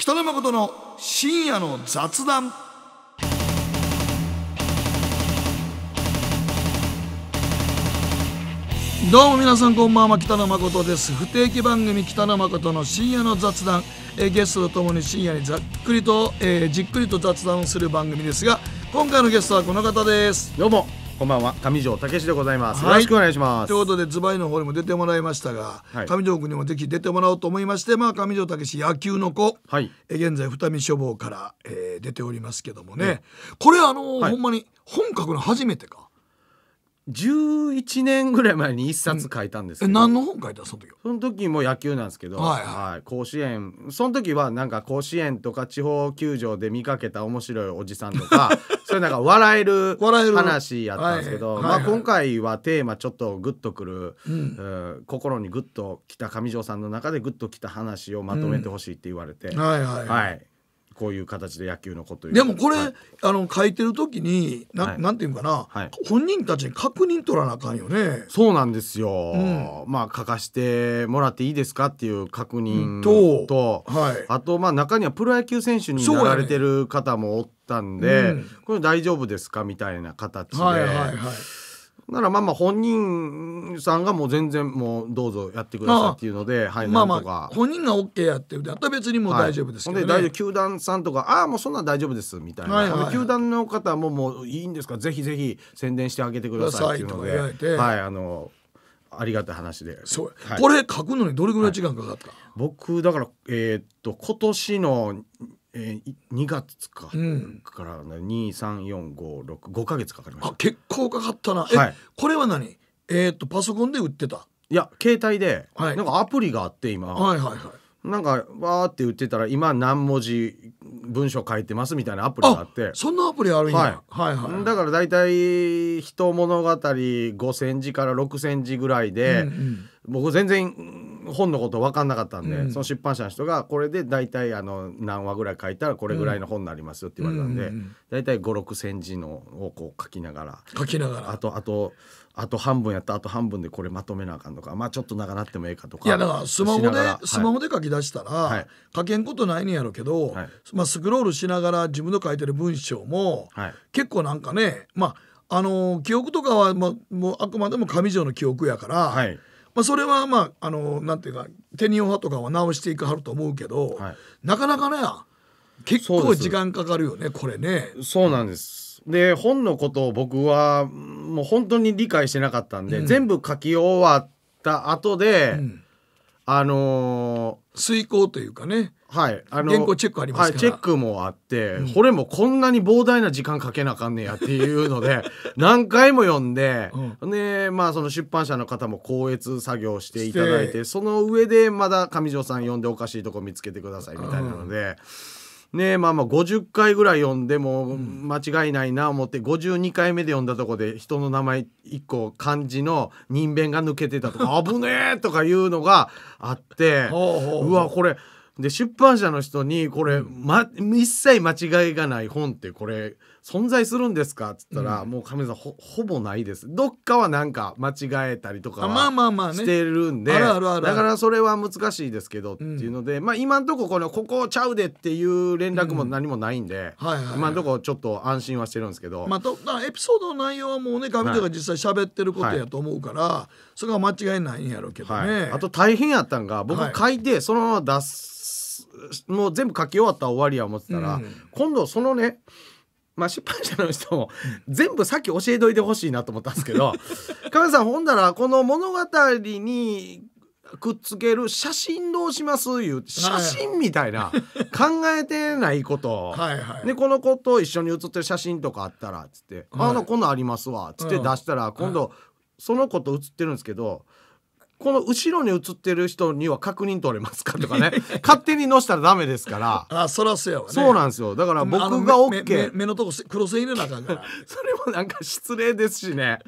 北野誠の深夜の雑談どうも皆さんこんばんは北野誠です不定期番組北野誠の深夜の雑談、えー、ゲストとともに深夜にざっくりと、えー、じっくりと雑談をする番組ですが今回のゲストはこの方ですどうもこんばんは上条武史でございます、はい、よろしくお願いしますということでズバイの方にも出てもらいましたが、はい、上条君にもぜひ出てもらおうと思いましてまあ上条武史野球の子、はい、え現在二見書房から、えー、出ておりますけどもね、これあのー、ほんまに本格の初めてか11年ぐらい前に一冊書いたんですけど、何の本書いたその時その時も野球なんですけど、はいはい甲子園その時はなんか甲子園とか地方球場で見かけた面白いおじさんとか それなんか笑える話やったんですけど、はいはいまあ、今回はテーマちょっとグッとくる、うん、心にグッときた上条さんの中でグッときた話をまとめてほしいって言われて、うん、はいはい、はいこういう形で野球のことでもこれ、はい、あの書いてる時になはい、なんていうかな、はい、本人たちに確認取らなあかんよねそうなんですよ、うん、まあ書かしてもらっていいですかっていう確認とと、はい、あとまあ中にはプロ野球選手になられてる方もおったんで、ねうん、これ大丈夫ですかみたいな形で。はいはいはいならまあまあ本人さんがもう全然もうどうぞやってくださいっていうので、はい、まあまあ本人が OK やってだったら別にもう大丈夫ですけど、ね、はい、で大丈夫球団さんとかああもうそんな大丈夫ですみたいな、はいはいはい、球団の方ももういいんですかぜひぜひ宣伝してあげてくださいっていうのではいあのありがたい話でそう、はい、これ書くのにどれぐらい時間かかった、はい、僕だからえー、っと今年のえー、2月か、うん、から23456か月かかりました結構かかったな、はい、これは何えー、っとパソコンで売ってたいや携帯で、はい、なんかアプリがあって今、はいはいはい、なんかわーって言ってたら今何文字文章書いてますみたいなアプリがあってそんなアプリあるんや、はい、はいはいだから大体人物語5 0 0字から6 0 0字ぐらいで、うんうん、僕全然本のこと分かんなかったんで、うん、その出版社の人がこれで大体あの何話ぐらい書いたらこれぐらいの本になりますよって言われたんで、うんうんうん、大体5 6 0 0字のをこう書きながら書きながらあとあと。あとあと半分やったあと半分でこれまとめなあかんとかまあちょっと長なってもええかとかいやだからスマホで、はい、スマホで書き出したら、はい、書けんことないんやろうけど、はい、まあ、スクロールしながら自分の書いてる文章も、結構なんかねまああのー、記憶とかは、まあ、もうあくまでも上条の記憶やから、まあ、それはまああのー、なんていうか手に派とかは直していかはると思うけど、なかなかね結構時間かかるよねこれね。そうなんです。で本のことを僕はもう本当に理解してなかったんで、うん全部書き終わった後で、うんあの遂行というかねはいあの原稿チェックありまはすい、からチェックもあって、うんこれもこんなに膨大な時間かけなあかんねやっていうので 何回も読んで、でまあその出版社の方も校閲作業していただいててその上でまだ上条さん読んでおかしいとこ見つけてくださいみたいなので、ねまあまあ50回ぐらい読んでも間違いないな思って52回目で読んだとこで人の名前1個漢字の人弁が抜けてたとか 危ねえとかいうのがあってうわこれで出版社の人にこれ、ま、一切間違いがない本ってこれ存在するんですか?」っつったら、うん、もう亀さんほぼないですどっかはなんか間違えたりとかまあまあまあ、してるんでだからそれは難しいですけどっていうので、うん、まあ今んとここの「ここちゃうで」っていう連絡も何もないんで、はいはい今んとこちょっと安心はしてるんですけど、まあ、とエピソードの内容はもうね亀田が実際喋ってることやと思うから、はい、それは間違いないんやろうけどね、はい、あと大変やったんが僕書いてそのまま出す、はい、もう全部書き終わったら終わりや思ってたら、今度そのねまあ、出版社の人も全部さっき教えといてほしいなと思ったんですけどカメ さんほんならこの物語にくっつける写真どうしますいう写真みたいな、考えてないことはい、でこの子と一緒に写ってる写真とかあったらっつって「はい、あのこんなありますわ」っつって出したら、今度その子と写ってるんですけどこの後ろに映ってる人には確認取れますかとかね 勝手に載せたらダメですからあそらそうやわねそうなんですよだから僕が OK 目目目のとこ黒線入れなあかんからそれもなんか失礼ですしね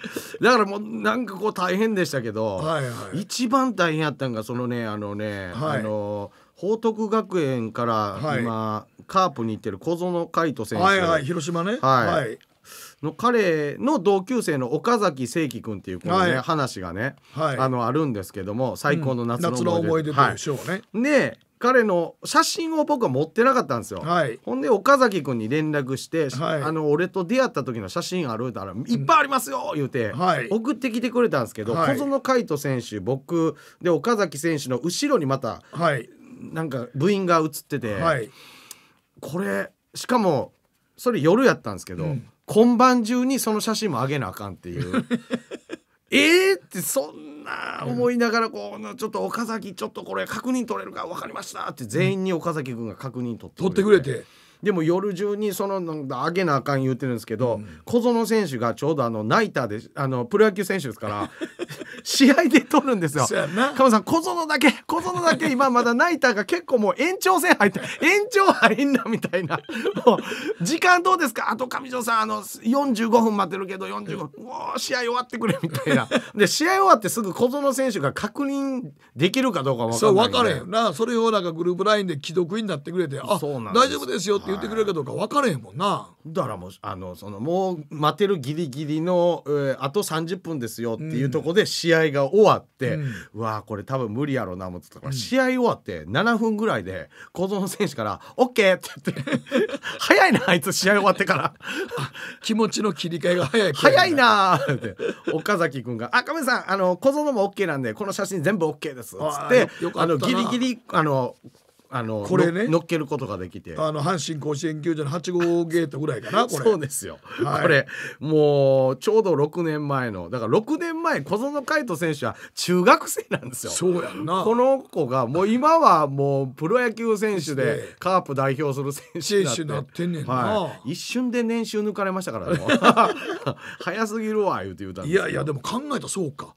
だからもうなんかこう大変でしたけどはい、はい、一番大変やったんがそのねあのね、はい、あの報徳学園から今、はい、カープに行ってる小園海斗選手、はいはい、広島ね、はい、はい、の彼の同級生の岡崎誠輝君っていうこの、ねはい、話がね、はい、あのあるんですけども最高の夏の思い出,、うん、夏の思い出うね。はい、で彼の写真を僕は持ってなかったんですよ、はい、ほんで岡崎君に連絡して、はい、あの俺と出会った時の写真あるたら「いっぱいありますよ!」言うて、送ってきてくれたんですけど、小園海斗選手僕で岡崎選手の後ろにまた、はい、なんか部員が写ってて、これしかもそれ夜やったんですけど、う今晩中にその写真もあげなあかんっていう えーってそんな思いながらこうちょっと岡崎ちょっとこれ確認取れるか分かりましたって全員に岡崎君が確認取って取ってくれて。でも夜中にその上げなあかん言うてるんですけど、うん、小園選手がちょうどあのナイターであのプロ野球選手ですから試合で取るんですよ。カモさん、小園だけ、小園だけ今まだナイターが結構もう延長戦入って、延長入んなみたいな。もう、時間どうですかあと上条さん、あの、45分待ってるけど、45分、試合終わってくれみたいな。で、試合終わってすぐ小園選手が確認できるかどうか分からない、そう、からへんな。それをなんかグループラインで既読になってくれて、あ、大丈夫ですよって言ってくれるかどうか分かれへんもんな。はいだからもうあのそのもう待てるギリギリの、えー、あと30分ですよっていうとこで試合が終わって、うん、うわこれ多分無理やろうな思ってたから、うん、試合終わって7分ぐらいで小園選手から「OK!」って言って「早いなあいつ試合終わってから」気持ちの切り替えが早い早いなーって岡崎君が「あ亀さんあの小園も OK なんでこの写真全部 OK です」っつってあのギリギリあのあのこれね乗っけることができてあの阪神甲子園球場の8号ゲートぐらいかなこれ そうですよ、はい、これもうちょうど6年前のだから6年前小園海斗選手は中学生なんですよそうやなこの子がもう今はもうプロ野球選手でカープ代表する選手になってんねんな、はい、一瞬で年収抜かれましたから 早すぎるわ言うて言うたんですいやいやでも考えたそうか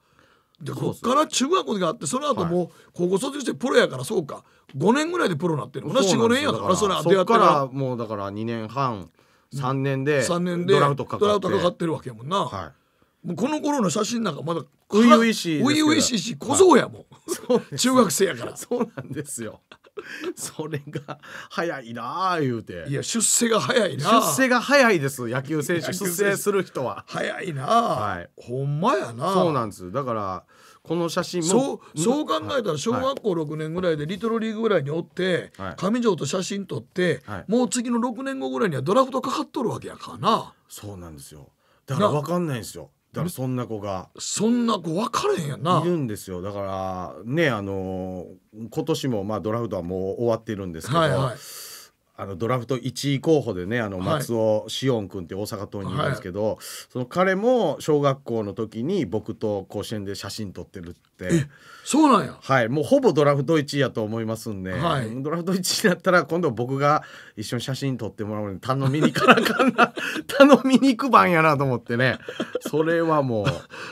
でこっから中学校があってその後も高校卒業してプロやからそうか5年ぐらいでプロになってる同じ5年やからそれあ会ってからもうだから2年半3年で3年でドラフトかかってるわけやもんな、はいこの頃の写真なんかまだういういしいういしいし小僧やもん、はい、中学生やからそうなんですよそれが早いなあ言うていや出世が早いな出世が早いです野球選手出世する人は早いな、あ、はい、ほんまやなそうなんですだからこの写真もそうそう考えたら小学校6年ぐらいでリトルリーグぐらいにおって、はい、上条と写真撮って、はい、もう次の6年後ぐらいにはドラフトかかっとるわけやからなそうなんですよだから分かんないんですよだからそんな子がそんな子分かれへんやんないるんですよだからねあの今年もまあドラフトはもう終わってるんですけど、はいはいあのドラフト1位候補でねあの松尾志音君って大阪桐蔭なんですけど、はい、その彼も小学校の時に僕と甲子園で写真撮ってるってそうなんやはいもうほぼドラフト1位やと思いますんで、はい、ドラフト1位だったら今度僕が一緒に写真撮ってもらうのに頼みに行かなかんな 頼みに行く番やなと思ってねそれはもう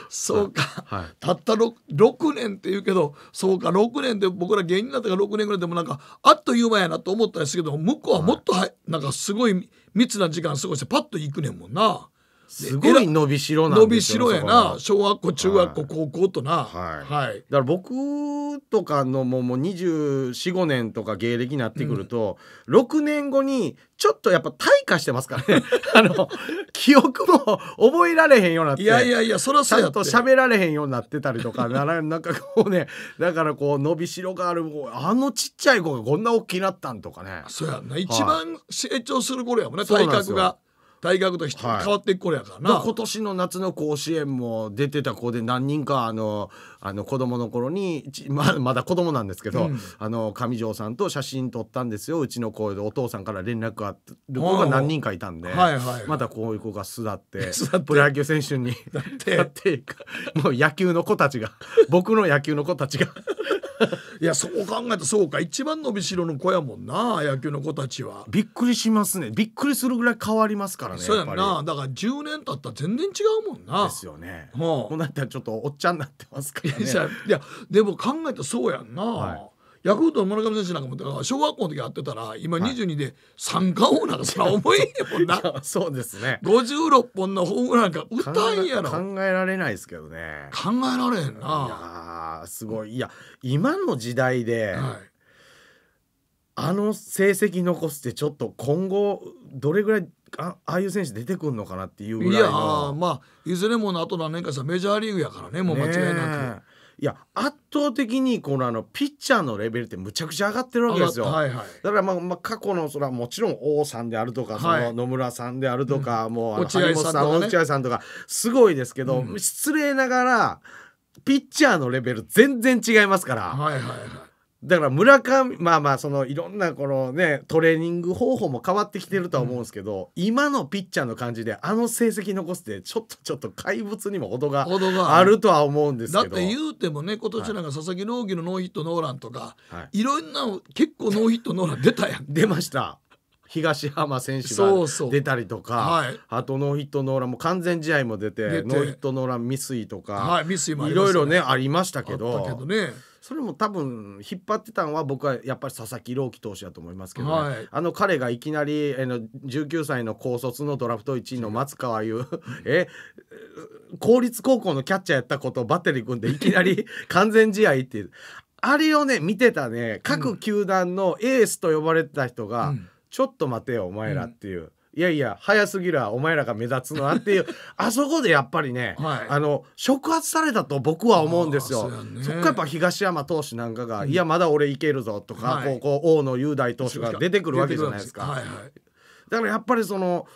そうか、はい、たった 6, 6年っていうけどそうか6年で僕ら芸人になったから6年ぐらいでもなんかあっという間やなと思ったんですけど向こうはもっとはなんかすごい密な時間過ごしてパッと行くねんもんなすごい伸びしろなん伸びしろやな小学校中学校、はい、高校となはい、はい、だから僕とかのもうもう245年とか芸歴になってくると、うん、6年後にちょっとやっぱ退化してますからね あの記憶も覚えられへんようになっていやいやいやそろそうやと喋られへんようになってたりとかなら なんかこうねだからこう伸びしろがあるあのちっちゃい子がこんな大きくなったんとかねそうやな、はい、一番成長する頃やもんね体格が。大学と変わっていく頃やからな、はい、今年の夏の甲子園も出てた子で何人かあのあの子供の頃にままだ子供なんですけど、うん、あの上条さんと写真撮ったんですようちの子でお父さんから連絡があってる子が何人かいたんで、はいはい、またこういう子が巣立って プロ野球選手にな ってもう野球の子たちが僕の野球の子たちが いやそう考えたらそうか一番伸びしろの子やもんな野球の子たちはびっくりしますねびっくりするぐらい変わりますからねそうやんなだから10年経ったら全然違うもんなですよねもうこうなったらちょっとおっちゃんになってますからね いやでも考えたらそうやんな、はいヤクルトの村上選手なんかも小学校の時やってたら今22で三冠王なんかそら重いもんな そうですね56本のホームランか打たんやろ考えられないですけどね考えられへんないやすごいいや今の時代で、はいあの成績残すってちょっと今後どれぐらいあああいう選手出てくるのかなっていうぐらいのいやまあいずれもあと何年かしたらメジャーリーグやからねもう間違いなく。いや圧倒的にこのあのピッチャーのレベルってむちゃくちゃ上がってるわけですよ、はいはい、だからまあ、まあ、過去のそれはもちろん王さんであるとか、その野村さんであるとか、うん、もう落合さんとか、ね、さんとかすごいですけど、うん、失礼ながらピッチャーのレベル全然違いますから。はいはいはいだから村上まあまあそのいろんなこのねトレーニング方法も変わってきてるとは思うんですけど、うん、今のピッチャーの感じであの成績残すってちょっとちょっと怪物にも程があるとは思うんですけどだって言うてもね今年なんか佐々木朗希のノーヒットノーランとか、はい、いろんな結構ノーヒットノーラン出たやん出ました東浜選手が出たりとかはい、あとノーヒットノーランも完全試合も出てノーヒットノーラン未遂とか、はい、いろいろねありましたけど。けどねそれも多分引っ張ってたんは僕はやっぱり佐々木朗希投手だと思いますけど、ねはい、あの彼がいきなりあの19歳の高卒のドラフト1位の松川優え公立高校のキャッチャーやったことをバッテリー組んでいきなり 完全試合っていうあれをね見てたね各球団のエースと呼ばれてた人が、うん、ちょっと待てよお前らっていう。うんいやいや早すぎるわお前らが目立つのはっていう あそこでやっぱりね、はい、あの触発されたと僕は思うんですよ。そこ、かやっぱ東山投手なんかが、うん、いやまだ俺いけるぞとか、はい、こうこう大野雄大投手が出てくるわけじゃないですか。はいはい、だからやっぱりその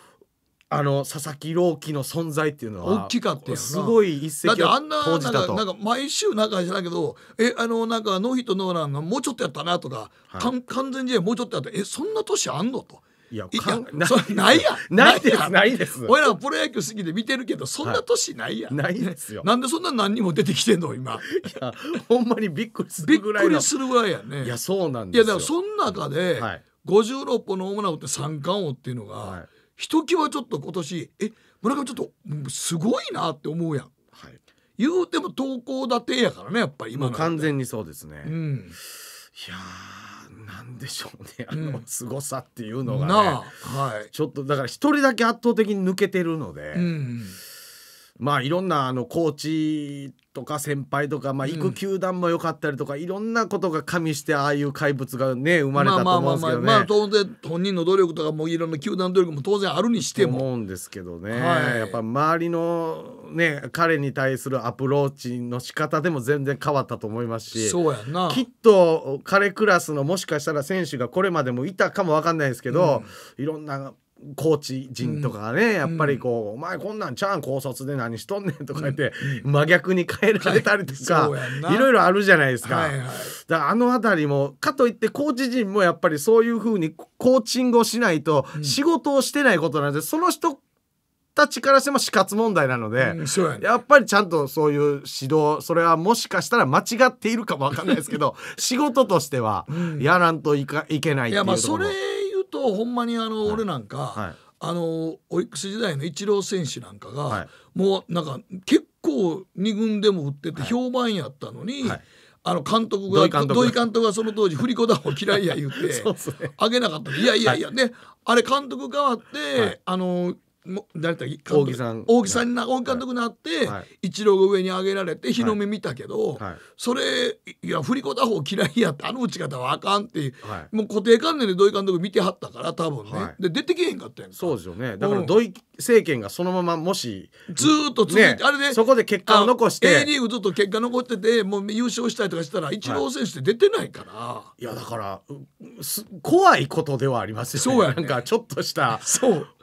あの佐々木朗希の存在っていうのは大きかったすごい一石だってあんななんかなんか毎週なんかじゃないけどえあのなんかノーヒットノーランがもうちょっとやったなとか、はい、完全試合もうちょっとやったえそんな年あんのといや、いやそないやないです、ないです。俺らプロ野球好きで見てるけど、そんな年ないや、はい、ないですよ。なんでそんな何人も出てきてんの、今。いや、ほんまにびっくりするぐらい。びっくりするぐらいやね。いや、そうなんですよ。いや、だからその中で、はい、56本のホームラン打って三冠王っていうのが、ひときわちょっと今年、え、村上ちょっと、すごいなって思うやん。はい、言うても投稿だてやからね、やっぱり今完全にそうですね。うん、いやなんでしょうねあの凄さっていうのが、ね、はい、ちょっとだから一人だけ圧倒的に抜けてるので、うん、まあいろんなあのコーチとか先輩とか、まあ、行く球団も良かったりとか、うん、いろんなことが加味してああいう怪物がね生まれたと思うんですけどね。まあ、まあまあまあ、当然本人の努力とかもいろんな球団努力も当然あるにしても。思うんですけどね、はい、やっぱ周りの、ね、彼に対するアプローチの仕方でも全然変わったと思いますしそうやなきっと彼クラスのもしかしたら選手がこれまでもいたかも分かんないですけど、うん、いろんなコーチ陣とかね、やっぱりこう「お前こんなんちゃん高卒で何しとんねん」とか言って、真逆に変えられたりとか、いろいろあるじゃないですか。はいはい、だからあの辺りもかといってコーチ陣もやっぱりそういうふうにコーチングをしないと仕事をしてないことなんで、その人たちからしても死活問題なので、うんね、やっぱりちゃんとそういう指導それはもしかしたら間違っているかもわかんないですけど 仕事としてはやらんといかいけないっていうところ。いやまあそれとほんまにあの俺なんか、はい、あのオリックス時代のイチロー選手なんかが、はい、もうなんか結構2軍でも打ってて評判やったのに。あの監督が土井監督がその当時振り子だも嫌いや言って あげなかったいやいやいやねあれ監督代わってあのも誰だ大木さん大木さんな大木監督になって、はい、一郎が上に上げられて日の目見たけど、はい、それいや振り子打法嫌いやってあの打ち方はあかんっていう、はい、もう固定観念で土井監督見てはったから多分ね、はい、で出てけへんかったやんそうですよねだから土井政権がそのままもしずっと続いて、ね、あれで、ね、そこで結果を残して A リーグずっと結果残っててもう優勝したりとかしたら一郎選手って出てないから、はい、いやだから怖いことではありますよねそうや、ね、なんかちょっとした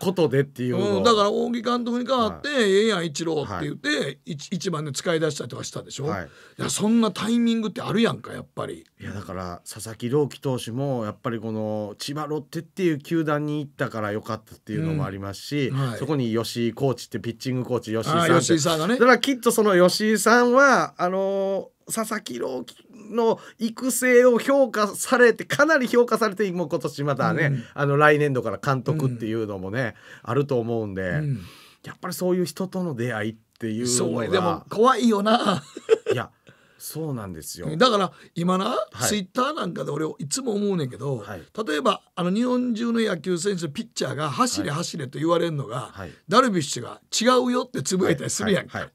ことでっていう、うんだから大木監督に代わって「ええやん一郎」って言って、はい、1, 番で使い出したりとかしたでしょ、はい、いやそんなタイミングってあるやんかやっぱりいやだから佐々木朗希投手もやっぱりこの千葉ロッテっていう球団に行ったから良かったっていうのもありますし、うんはい、そこに吉井コーチってピッチングコーチ吉井さん吉井さんがねだからきっとその吉井さんはあのー佐々木朗希の育成を評価されてかなり評価されてもう今年またね、うん、あの来年度から監督っていうのもね、うん、あると思うんで、うん、やっぱりそういう人との出会いっていうのがうでも怖いよな いやそうなんですよだから今な、はい、ツイッターなんかで俺いつも思うねんけど、はい、例えばあの日本中の野球選手ピッチャーが「走れ走れ」と言われるのが、はい、ダルビッシュが「違うよ」ってつぶやいたりするやんか。はい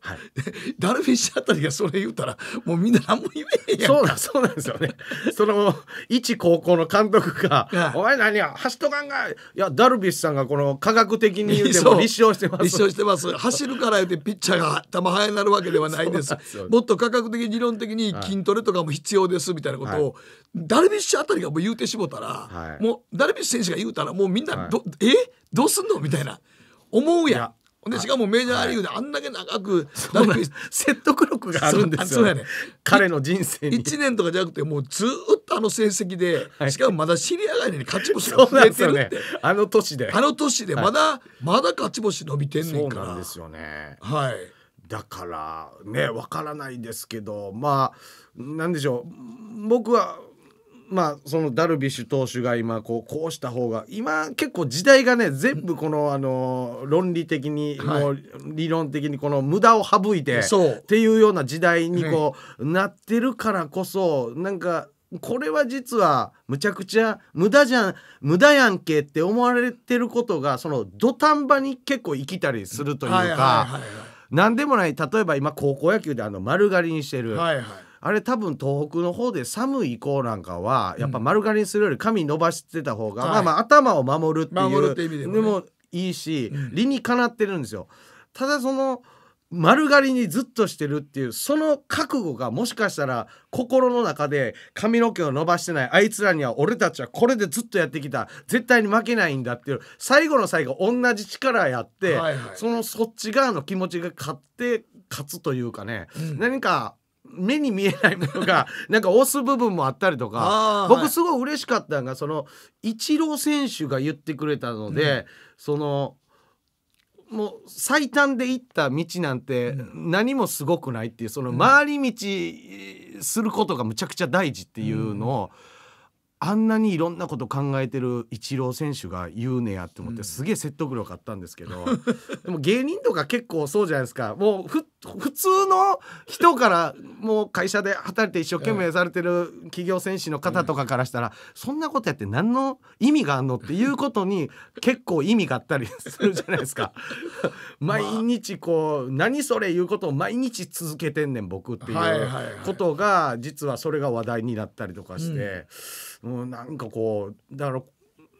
はい、ダルビッシュあたりがそれ言うたらもうみんな何も言えへんやんそうなんそうなんですよね その一高校の監督が「お前何や走とかんがいやダルビッシュさんがこの科学的に言うても立証してます立証してます走るから言うてピッチャーが球速になるわけではないです もっと科学的理論的に筋トレとかも必要ですみたいなことを、はい、ダルビッシュあたりがもう言うてしもたら、はい、もうダルビッシュ選手が言うたらもうみんなど、はい、えどうすんのみたいな思うやん。でしかもメジャーリーグであんだけ長く、はい、説得力があるんですよ、ねね、彼の人生に1年とかじゃなくてもうずっとあの成績で、はい、しかもまだシ上がりに勝ち星が増えてるって、ね、あの年であの年でまだ、はい、まだ勝ち星伸びてんねんからそうなんですよねはいだからねわからないですけどまあなんでしょう僕はまあそのダルビッシュ投手が今こうこうした方が今結構時代がね全部このあの論理的にもう理論的にこの無駄を省いてっていうような時代にこうなってるからこそなんかこれは実はむちゃくちゃ無駄じゃん無駄やんけって思われてることがその土壇場に結構生きたりするというか何でもない例えば今高校野球であの丸刈りにしてる。はいはいあれ多分東北の方で寒い以降なんかはやっぱ丸刈りにするより髪伸ばしてた方が、まあまあ頭を守るっていうでも,、もいいし、理にかなってるんですよ。ただその丸刈りにずっとしてるっていうその覚悟がもしかしたら心の中で髪の毛を伸ばしてないあいつらには俺たちはこれでずっとやってきた絶対に負けないんだっていう最後の最後同じ力やって、はいはい、そのそっち側の気持ちが勝って勝つというかね、うん、何か目に見えないものが なんか押す部分もあったりとか僕すごい嬉しかったのがそのイチロー選手が言ってくれたので、うん、そのもう最短で行った道なんて何もすごくないっていうその回り道することがむちゃくちゃ大事っていうのを。うんあんなにいろんなこと考えてるイチロー選手が言うねやって思って、すげえ説得力あったんですけど、うん、でも芸人とか結構そうじゃないですかもう普通の人からもう会社で働いて一生懸命されてる企業選手の方とかからしたら、うん、そんなことやって何の意味があんのっていうことに結構意味があったりするじゃないですか。毎日こう、まあ、何それ言うことを毎日続けてんねん僕っていうことが、実はそれが話題になったりとかして。うんうなんかこうだから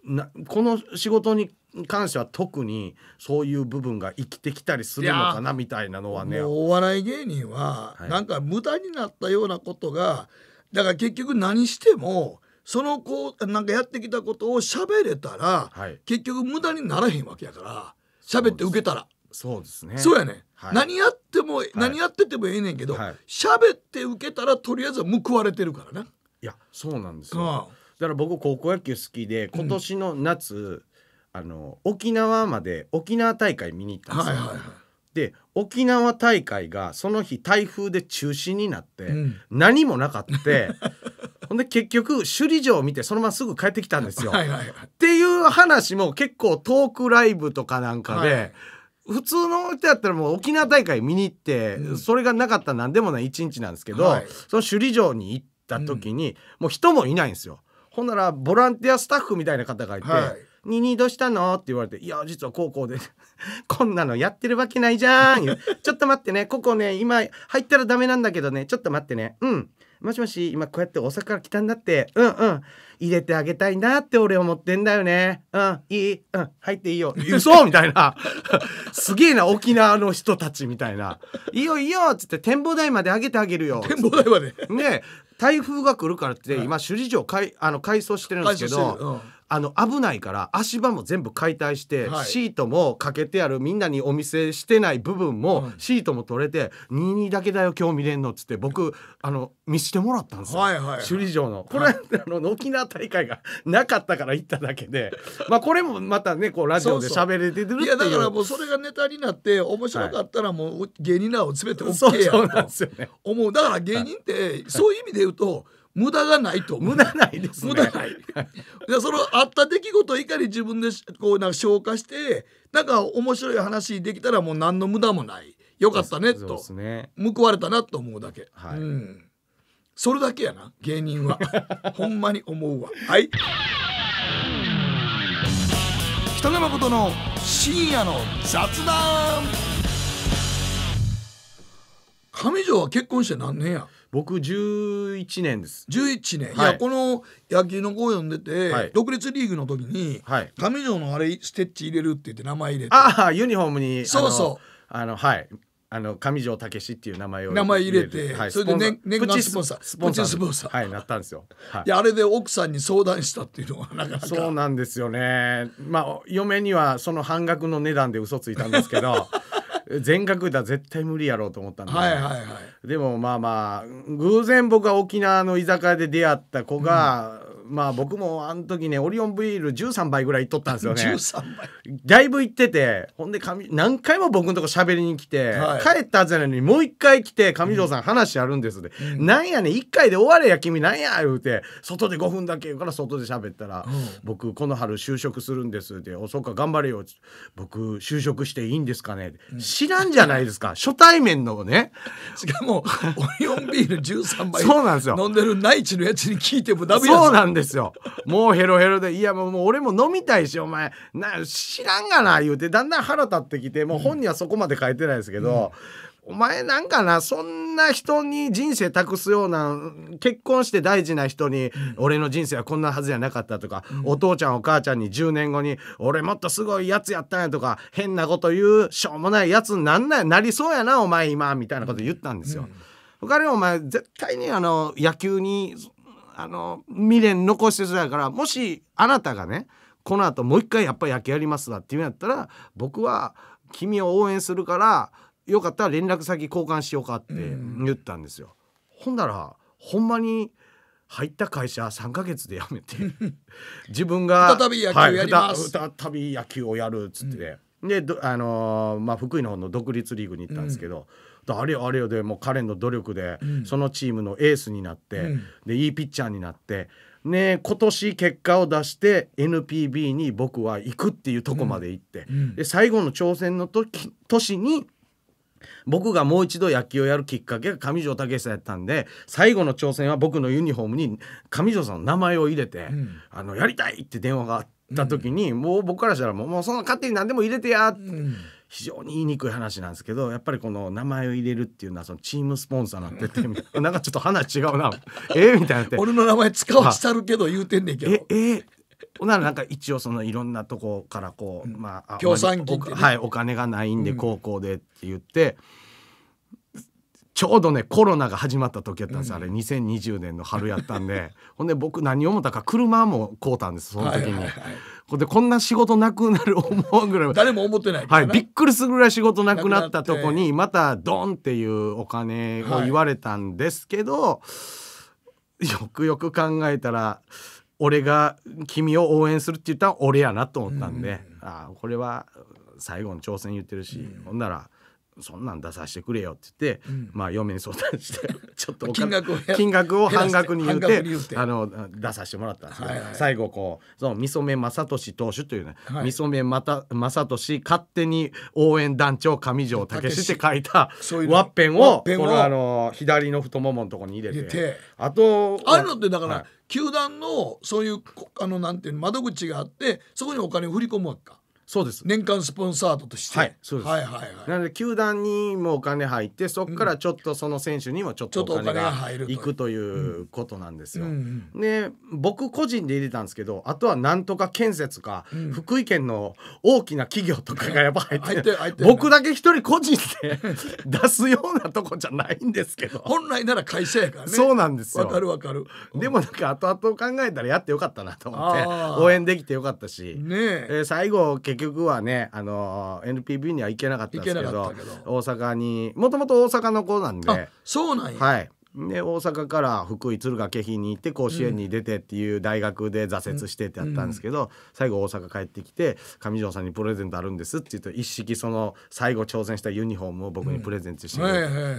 なこの仕事に関しては特にそういう部分が生きてきたりするのかなみたいなのはねお笑い芸人はなんか無駄になったようなことが、はい、だから結局何してもそのこうなんかやってきたことを喋れたら、はい、結局無駄にならへんわけやから喋って受けたらそうですねそうやね、はい、何やっても、何やっててもええねんけど喋、って受けたらとりあえず報われてるからねいやそうなんですよ、だから僕高校野球好きで今年の夏、あの沖縄まで沖縄大会見に行ったんですはいよ、はいはいで沖縄大会がその日台風で中止になって、うん何もなかった ほんで結局首里城を見てそのまますぐ帰ってきたんですよ。はいはいはいっていう話も結構トークライブとかなんかで、はい普通の人やったらもう沖縄大会見に行って、うんそれがなかったな何でもない一日なんですけど、はいその首里城に行っった時に、もう人もいないんですよほんならボランティアスタッフみたいな方がいて、はいににどうしたの?」って言われて「いや実は高校で こんなのやってるわけないじゃん」ちょっと待ってねここね今入ったらダメなんだけどねちょっと待ってねうんもしもし今こうやって大阪から来たんだってうんうん入れてあげたいなって俺思ってんだよねうんいいうん入っていいよ嘘 みたいなすげえな沖縄の人たちみたいないいよいいよっつって展望台まであげてあげるよ展望台までね台風が来るからって今首里城かいあの改装してるんですけどあの危ないから足場も全部解体して、はい、シートもかけてあるみんなにお見せしてない部分も、シートも取れて「22だけだよ今日見れんの」っつって僕あの見してもらったんですよ、はいはい、首里城の。これ、はい、あの沖縄大会がなかったから行っただけで まあこれもまたねこうラジオで喋れてるっていういやだからもうそれがネタになって面白かったらもう芸人らを全て OK やと思うだから芸人ってそういう意味で言うと。無駄がないと無駄ないです、ね、無駄ないそのあった出来事をいかに自分でこうなんか消化してなんか面白い話できたらもう何の無駄もないよかったねと、ね、報われたなと思うだけ、はい、うん、それだけやな芸人は ほんまに思うわはい北野誠の深夜の雑談上条は結婚して何年や僕11年です11年、はい、いやこの野球の子を読んでて、はい、独立リーグの時に、はい、上条のあれステッチ入れるって言って名前入れてああユニフォームにそうそうあのはいあの上条武っていう名前を名前入れて、はい、それで年年間スポンサースポンサースポンサーはいなったんですよ、はい、いやあれで奥さんに相談したっていうのは なかなかそうなんですよねまあ嫁にはその半額の値段で嘘ついたんですけど全額だ絶対無理やろうと思ったんで、はいはいはい、でもまあまあ偶然僕は沖縄の居酒屋で出会った子が、まあ僕もあの時ねオリオンビール13杯ぐらいいっとったんですよね13杯だいぶ行っててほんで何回も僕のとこ喋りに来て、はい、帰ったはずなのにもう一回来て上条さん話あるんですで、うん、なんやねん1回で終われや君なんや言うて外で5分だけ言うから外で喋ったら、うん、僕この春就職するんですでおそっか頑張れよ僕就職していいんですかね、うん、知らんじゃないですか初対面のね しかもオリオンビール13杯そうなんですよ飲んでる内地のやつに聞いてもダメやそうなんですですよ。もうヘロヘロで、いやもう俺も飲みたいし、お前、な知らんがな、言うて、だんだん腹立ってきて、もう本にはそこまで書いてないですけど、うん、お前なんかな、そんな人に人生託すような、結婚して大事な人に、俺の人生はこんなはずじゃなかったとか、うん、お父ちゃんお母ちゃんに10年後に、俺もっとすごいやつやったんやとか、変なこと言う、しょうもないやつになんない、なりそうやな、お前今、みたいなこと言ったんですよ。うん他にお前絶対にあの野球にあの未練残してそやからもしあなたがねこの後もう一回やっぱ野球やりますだって言うんやったら僕は君を応援するからよかったら連絡先交換しようかって言ったんですよ。うん、ほんならほんまに入った会社3か月で辞めて 自分が再び野球やります、再び野球をやるっつって、ね、うんであのー、まあ、福井の方の独立リーグに行ったんですけど、うん、あれよあれよでもう彼の努力で、そのチームのエースになって、うん、でいいピッチャーになって。ね、今年結果を出して NPB に僕は行くっていうとこまで行って、うん、で最後の挑戦の時年に僕がもう一度野球をやるきっかけが上条武さんやったんで最後の挑戦は僕のユニフォームに上条さんの名前を入れて、うん、あのやりたいって電話があって。た時に、もう僕からしたらもうもうその勝手に何でも入れてや、非常に言いにくい話なんですけどやっぱりこの名前を入れるっていうのはそのチームスポンサーなってて なんかちょっと話違うな ええみたいなって俺の名前使わしたるけど言うてんねんけどええほならなんか一応そのいろんなとこからこう、まあ、うん、協ね、はいお金がないんで高校でって言って。うんちょうどねコロナが始まった時やったんです、あれ2020年の春やったんで ほんで僕何思ったか車も買うたんですその時に。はいはいはい、でこんな仕事なくなる思うぐらい誰も思ってない、はい、びっくりするぐらい仕事なくなったとこにまたドンっていうお金を言われたんですけど、はい、よくよく考えたら。俺が君を応援するって言ったら俺やなと思ったんで、うん、あこれは最後の挑戦言ってるし、うん、ほんならそんなん出させてくれよって言って、うん、まあ嫁に相談して ちょっと金額を金額を半額に言ってあの出させてもらったんですけど、はいはい、最後こうそのみそめ正俊投手というね、みそめまた正俊勝手に応援団長上条武史って書いたワッペンをこのあの左の太もものとこに入れてあとあるのってだから、はい、球団のそういうあのなんていう窓口があってそこにお金を振り込むわけか。そうです年間スポンサードとして、はい、そうです、はいはいはい、なので球団にもお金入ってそこからちょっとその選手にもちょっとお金が行くということなんですよ。で僕個人で入れたんですけどあとはなんとか建設か、うん、福井県の大きな企業とかがやっぱ入って僕だけ一人個人で 出すようなとこじゃないんですけど本来なら会社やからねそうなんですよわかるわかる、でもなんか後々考えたらやってよかったなと思って応援できてよかったし、ねえー、最後結局はね、あのー、NPB には行けなかったんですけど大阪にもともと大阪の子なんでそうなんや、はい、で大阪から福井敦賀気比に行って甲子園に出てっていう大学で挫折してってやったんですけど、うん、最後大阪帰ってきて「上条さんにプレゼントあるんです」って言うと一式その最後挑戦したユニフォームを僕にプレゼントして、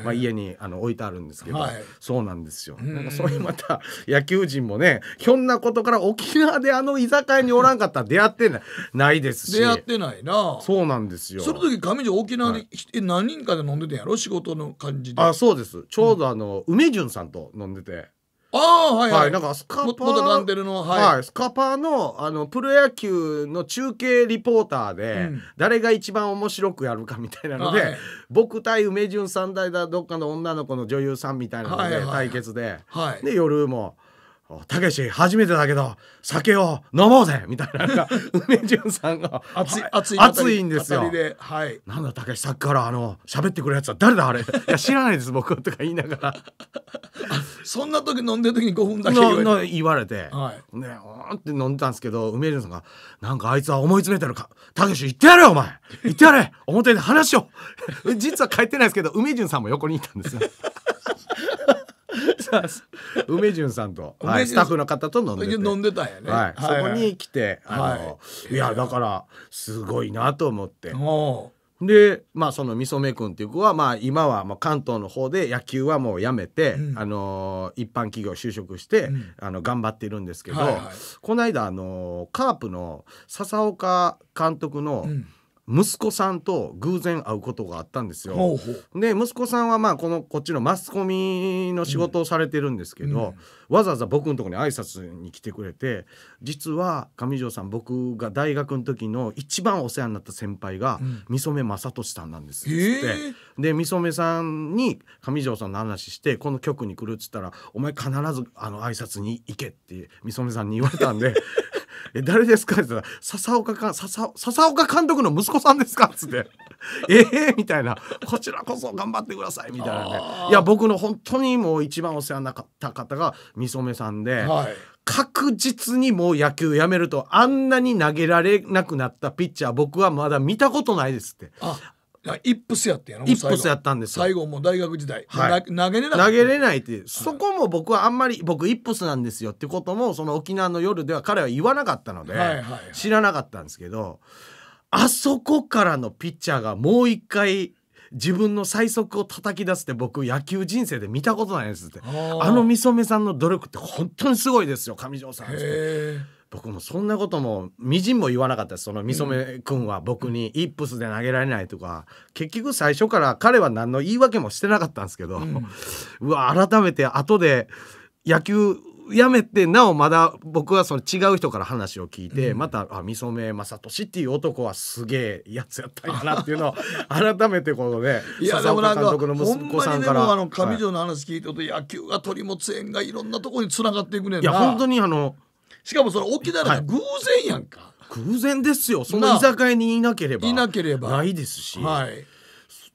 まあ、家にあの置いてあるんですけど、はい、そうなんですよ。うん、なんかそういうまた野球人もねひょんなことから沖縄であの居酒屋におらんかったら出会ってないないですし出会ってないなそうなんですよ。その時上条沖縄で、はい、何人かで飲んでたやろ仕事の感じで。あそうですちょうどあの、梅イジュさんと飲んでて。ああはいはい、はい、なんかスカパーガンデルの、はい、はい、スカパーのあのプロ野球の中継リポーターで、うん、誰が一番面白くやるかみたいなので、はい、僕対梅潤さん代だどっかの女の子の女優さんみたいなので、対決で、で夜も。たけし初めてだけど酒を飲もうぜみたいなな梅潤さんが熱い熱い熱いんですよ。はい、なんだたけしさっきからあの喋ってくるやつは誰だあれいや知らないです僕とか言いながらそんな時飲んでる時に5分だけ言われ言われて、はい、ねおんって飲んでたんですけど梅潤さんが「なんかあいつは思い詰めてるかたけし言ってやれよお前言ってやれ表で話を」実は帰ってないですけど梅潤さんも横にいたんですよ。梅潤さんと、はい、スタッフの方と飲んで飲んでたんやね、はい、そこに来て、はい、あの、いやだからすごいなと思って。でまあそのみそめくんっていう子はまあ今はもう関東の方で野球はもうやめて、うん、あの一般企業就職して、うん、あの頑張っているんですけど、はいはい、この間あのカープの笹岡監督の、うん息子さんと偶然会うことがあったんですよ。ほうほうで息子さんはまあこのこっちのマスコミの仕事をされてるんですけど、うん、わざわざ僕のとこに挨拶に来てくれて実は上条さん僕が大学の時の一番お世話になった先輩が三染正俊さんなんですっって、うん、で御染さんに上条さんの話してこの局に来るっつったら「お前必ずあの挨拶に行け」って三染さんに言われたんでえ、誰ですか?」って言ったら「笹岡か笹笹岡監督の息子さんですか?」っつって「ええー、みたいな「こちらこそ頑張ってください」みたいなねいや僕の本当にもう一番お世話になった方がみそめさんで。はい確実にもう野球やめるとあんなに投げられなくなったピッチャー僕はまだ見たことないですってあイップスやってやイップスやったんです最後もう大学時代、はい、投げれない投げれないって、そこも僕はあんまり僕イップスなんですよってこともその沖縄の夜では彼は言わなかったので、知らなかったんですけどあそこからのピッチャーがもう一回自分の最速を叩き出すって僕野球人生で見たことないですってあのみそめさんの努力って本当にすごいですよ上条さんって。僕もそんなこともみじんも言わなかったですそのみそめ君は僕にイップスで投げられないとか、うん、結局最初から彼は何の言い訳もしてなかったんですけど、うん、うわ改めて後で野球やめてなおまだ僕はその違う人から話を聞いて、うん、またあみそめ正俊っていう男はすげえやつやったんやなっていうのを 改めてこのね笹岡監督の息子さんからあの上条の話聞いてると、はい、野球が取り持つ縁がいろんなところにつながっていくねんないや本当にあのしかもそれ沖縄偶然やんか、偶然ですよその居酒屋にいなければいなければないですし、はい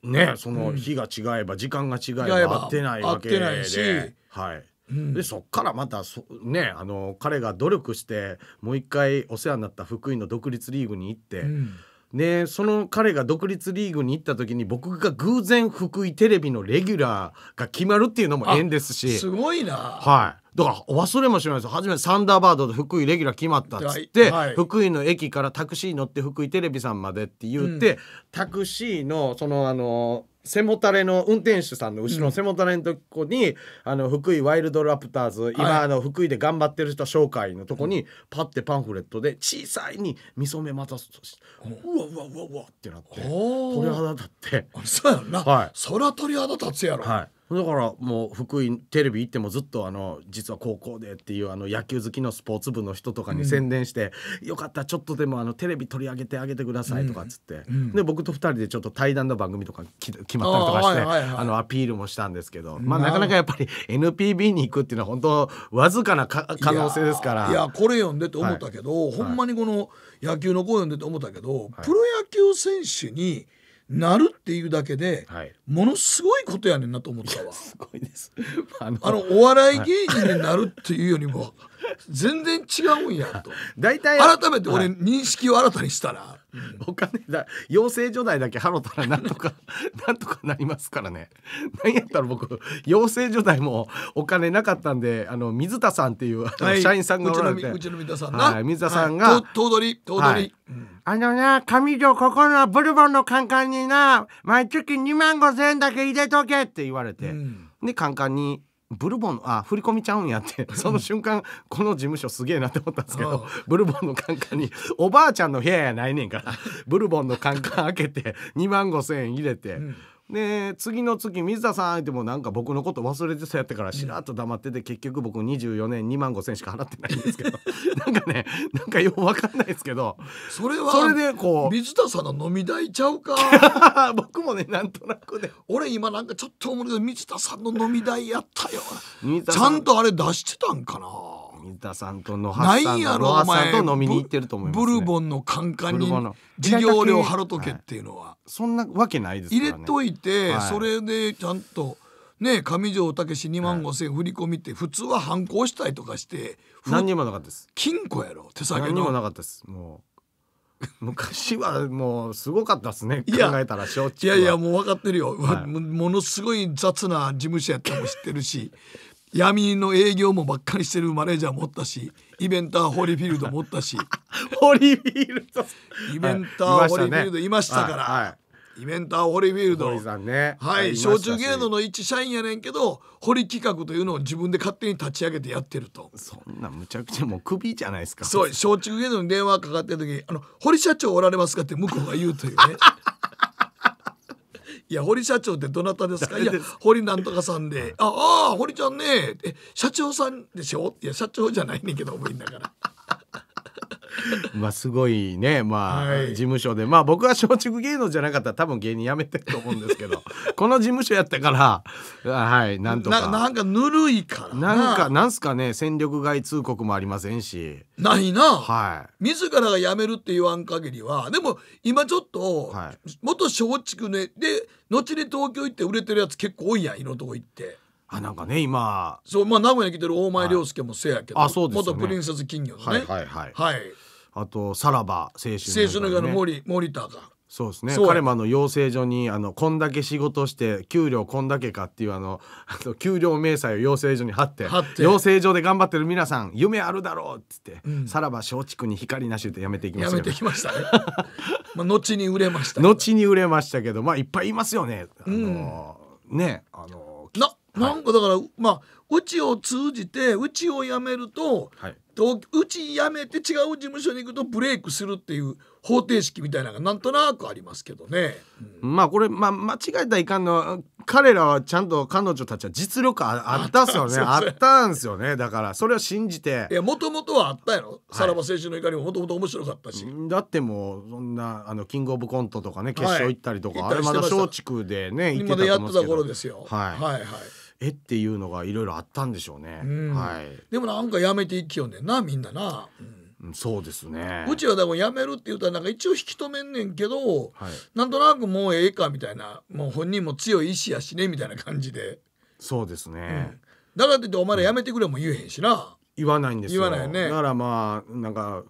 ね、その日が違えば時間が違えば合ってないわけで、はい、うん、でそっからまたそ、ね、あの彼が努力してもう一回お世話になった福井の独立リーグに行って、うん、でその彼が独立リーグに行った時に僕が偶然福井テレビのレギュラーが決まるっていうのも縁ですしすごいな、はだから忘れもしないです初めサンダーバードで福井レギュラー決まったっつって、はい福井の駅からタクシー乗って福井テレビさんまでって言って、うん、タクシーのそのあの背もたれの運転手さんの後ろの背もたれのとこに、うん、あの福井ワイルドラプターズ、今あの福井で頑張ってる人紹介のとこに、パッてパンフレットで小さいにみそめ待たすとして、うわうわうわうわってなって鳥肌立ってそうやんな、はい、そら鳥肌立つやろ、はい、だからもう福井テレビ行ってもずっとあの実は高校でっていうあの野球好きのスポーツ部の人とかに宣伝して、よかったちょっとでもあのテレビ取り上げてあげてくださいとかっつって、うん、で僕と2人でちょっと対談の番組とか決まったりとかしてあ、のアピールもしたんですけど、まあ、なかなかやっぱり NPB に行くっていうのは本当わずかな可能性ですから。いやこれ読んでって思ったけど、はい、ほんまにこの野球の声読んでって思ったけど、はい、プロ野球選手になるっていうだけで、はい、ものすごいことやねんなと思ったわ。すごいです。あのお笑い芸人になるっていうよりも、全然違うんやと大体改めて俺認識を新たにしたら、お金だ養成所代だけ払ったらなんとか なんとかなりますからね何やったら僕養成所代もお金なかったんであの水田さんっていう、はい、社員さんがおられてうちの水田さんな、はい、水田さんが、頭取頭取、あのな上条ここのブルボンのカンカンにな毎月2万5千円だけ入れとけって言われて、うん、でカンカンにブルボンあ振り込みちゃうんやって その瞬間この事務所すげえなって思ったんですけどブルボンのカンカンにおばあちゃんの部屋やないねんからブルボンのカンカン開けて2万5,000円入れて。うんで次の月水田さんってもなんか僕のこと忘れてそうやってからしらっと黙ってて結局僕24年2万5千しか払ってないんですけど なんかねなんかよう分かんないですけどそれはそれでこう水田さんの飲み代ちゃうか 僕もねなんとなくね俺今なんかちょっと思うけど水田さんの飲み代やったよちゃんとあれ出してたんかな水田さんと野橋さんと野橋さんと飲みに行ってると思います、ね、ブルボンのカンカンに事業料払っとけっていうのは、はい、そんなわけないです、ね、入れといて、はい、それでちゃんとね上条武二万五千振り込みって普通は反抗したりとかして何にもなかったです金庫やろ手先の何にもなかったですもう 昔はもうすごかったですね考えたらいやいやもう分かってるよ、はい、ものすごい雑な事務所やったも知ってるし闇の営業もばっかりしてるマネージャー持ったしイベンターホリフィールド持ったし ホリフィールドイベンター、はホリフィールドいましたから、はいはい、イベンターホリフィールド、ね、はい小中芸能の一社員やねんけど堀企画というのを自分で勝手に立ち上げてやってるとそんなむちゃくちゃもうクビじゃないですかそう小中芸能に電話かかってる時あの堀社長おられますか?」って向こうが言うというね いや堀社長ってどなたですかいや堀なんとかさんでああ堀ちゃんねえ社長さんでしょいや社長じゃないねんけど思いながら。まあすごいねまあ、事務所でまあ僕は松竹芸能じゃなかったら多分芸人辞めてると思うんですけど この事務所やったからはいなんとかなんかぬるいからななんかなんすかね戦力外通告もありませんしないなはい自らが辞めるって言わん限りはでも今ちょっと、はい、元松竹ねで後に東京行って売れてるやつ結構多いやんいろんなとこ行って。あなんかね今そうまあ名古屋に来てる大前涼介もせやけど、はい、あそうです、ね、元プリンセス金魚のねはいはい、はい、あとさらば青春、ね、青春の中の森森田がそうですね彼もあの養成所にあのこんだけ仕事して給料こんだけかっていうあの 給料明細を養成所に貼って養成所で頑張ってる皆さん夢あるだろうっつって、うん、さらば松竹に光なしでやめていきましたやめてきましたね まあ後に売れました 後に売れましたけどまあいっぱいいますよねあのうん、ねあのなんかだから、はい、まあうちを通じてうちを辞めると、はい、うち辞めて違う事務所に行くとブレイクするっていう方程式みたいなのがなんとなくありますけどね。うん、まあこれ、まあ、間違えたらいかんのは彼らはちゃんと彼女たちは実力あ ったっすよねあったんすよねだからそれは信じていやもともとはあったやろ、はい、さらば青春の怒りももともと面白かったしだってもうそんなあのキングオブコントとかね決勝行ったりとか、はい、あれまだ松竹でね行ってたと思うんですけどまでやってた頃ですよはい、はいはいえっていうのがいろいろあったんでしょうね、うん、はい。でもなんかやめていきよねなみんなな、うん、そうですねうちはでもやめるって言ったらなんか一応引き止めんねんけど、はい、なんとなくもうええかみたいなもう本人も強い意志やしねみたいな感じでそうですね、うん、だからといってお前らやめてくれも言えへんしな、言わないんですよ言わないねだからまあなんか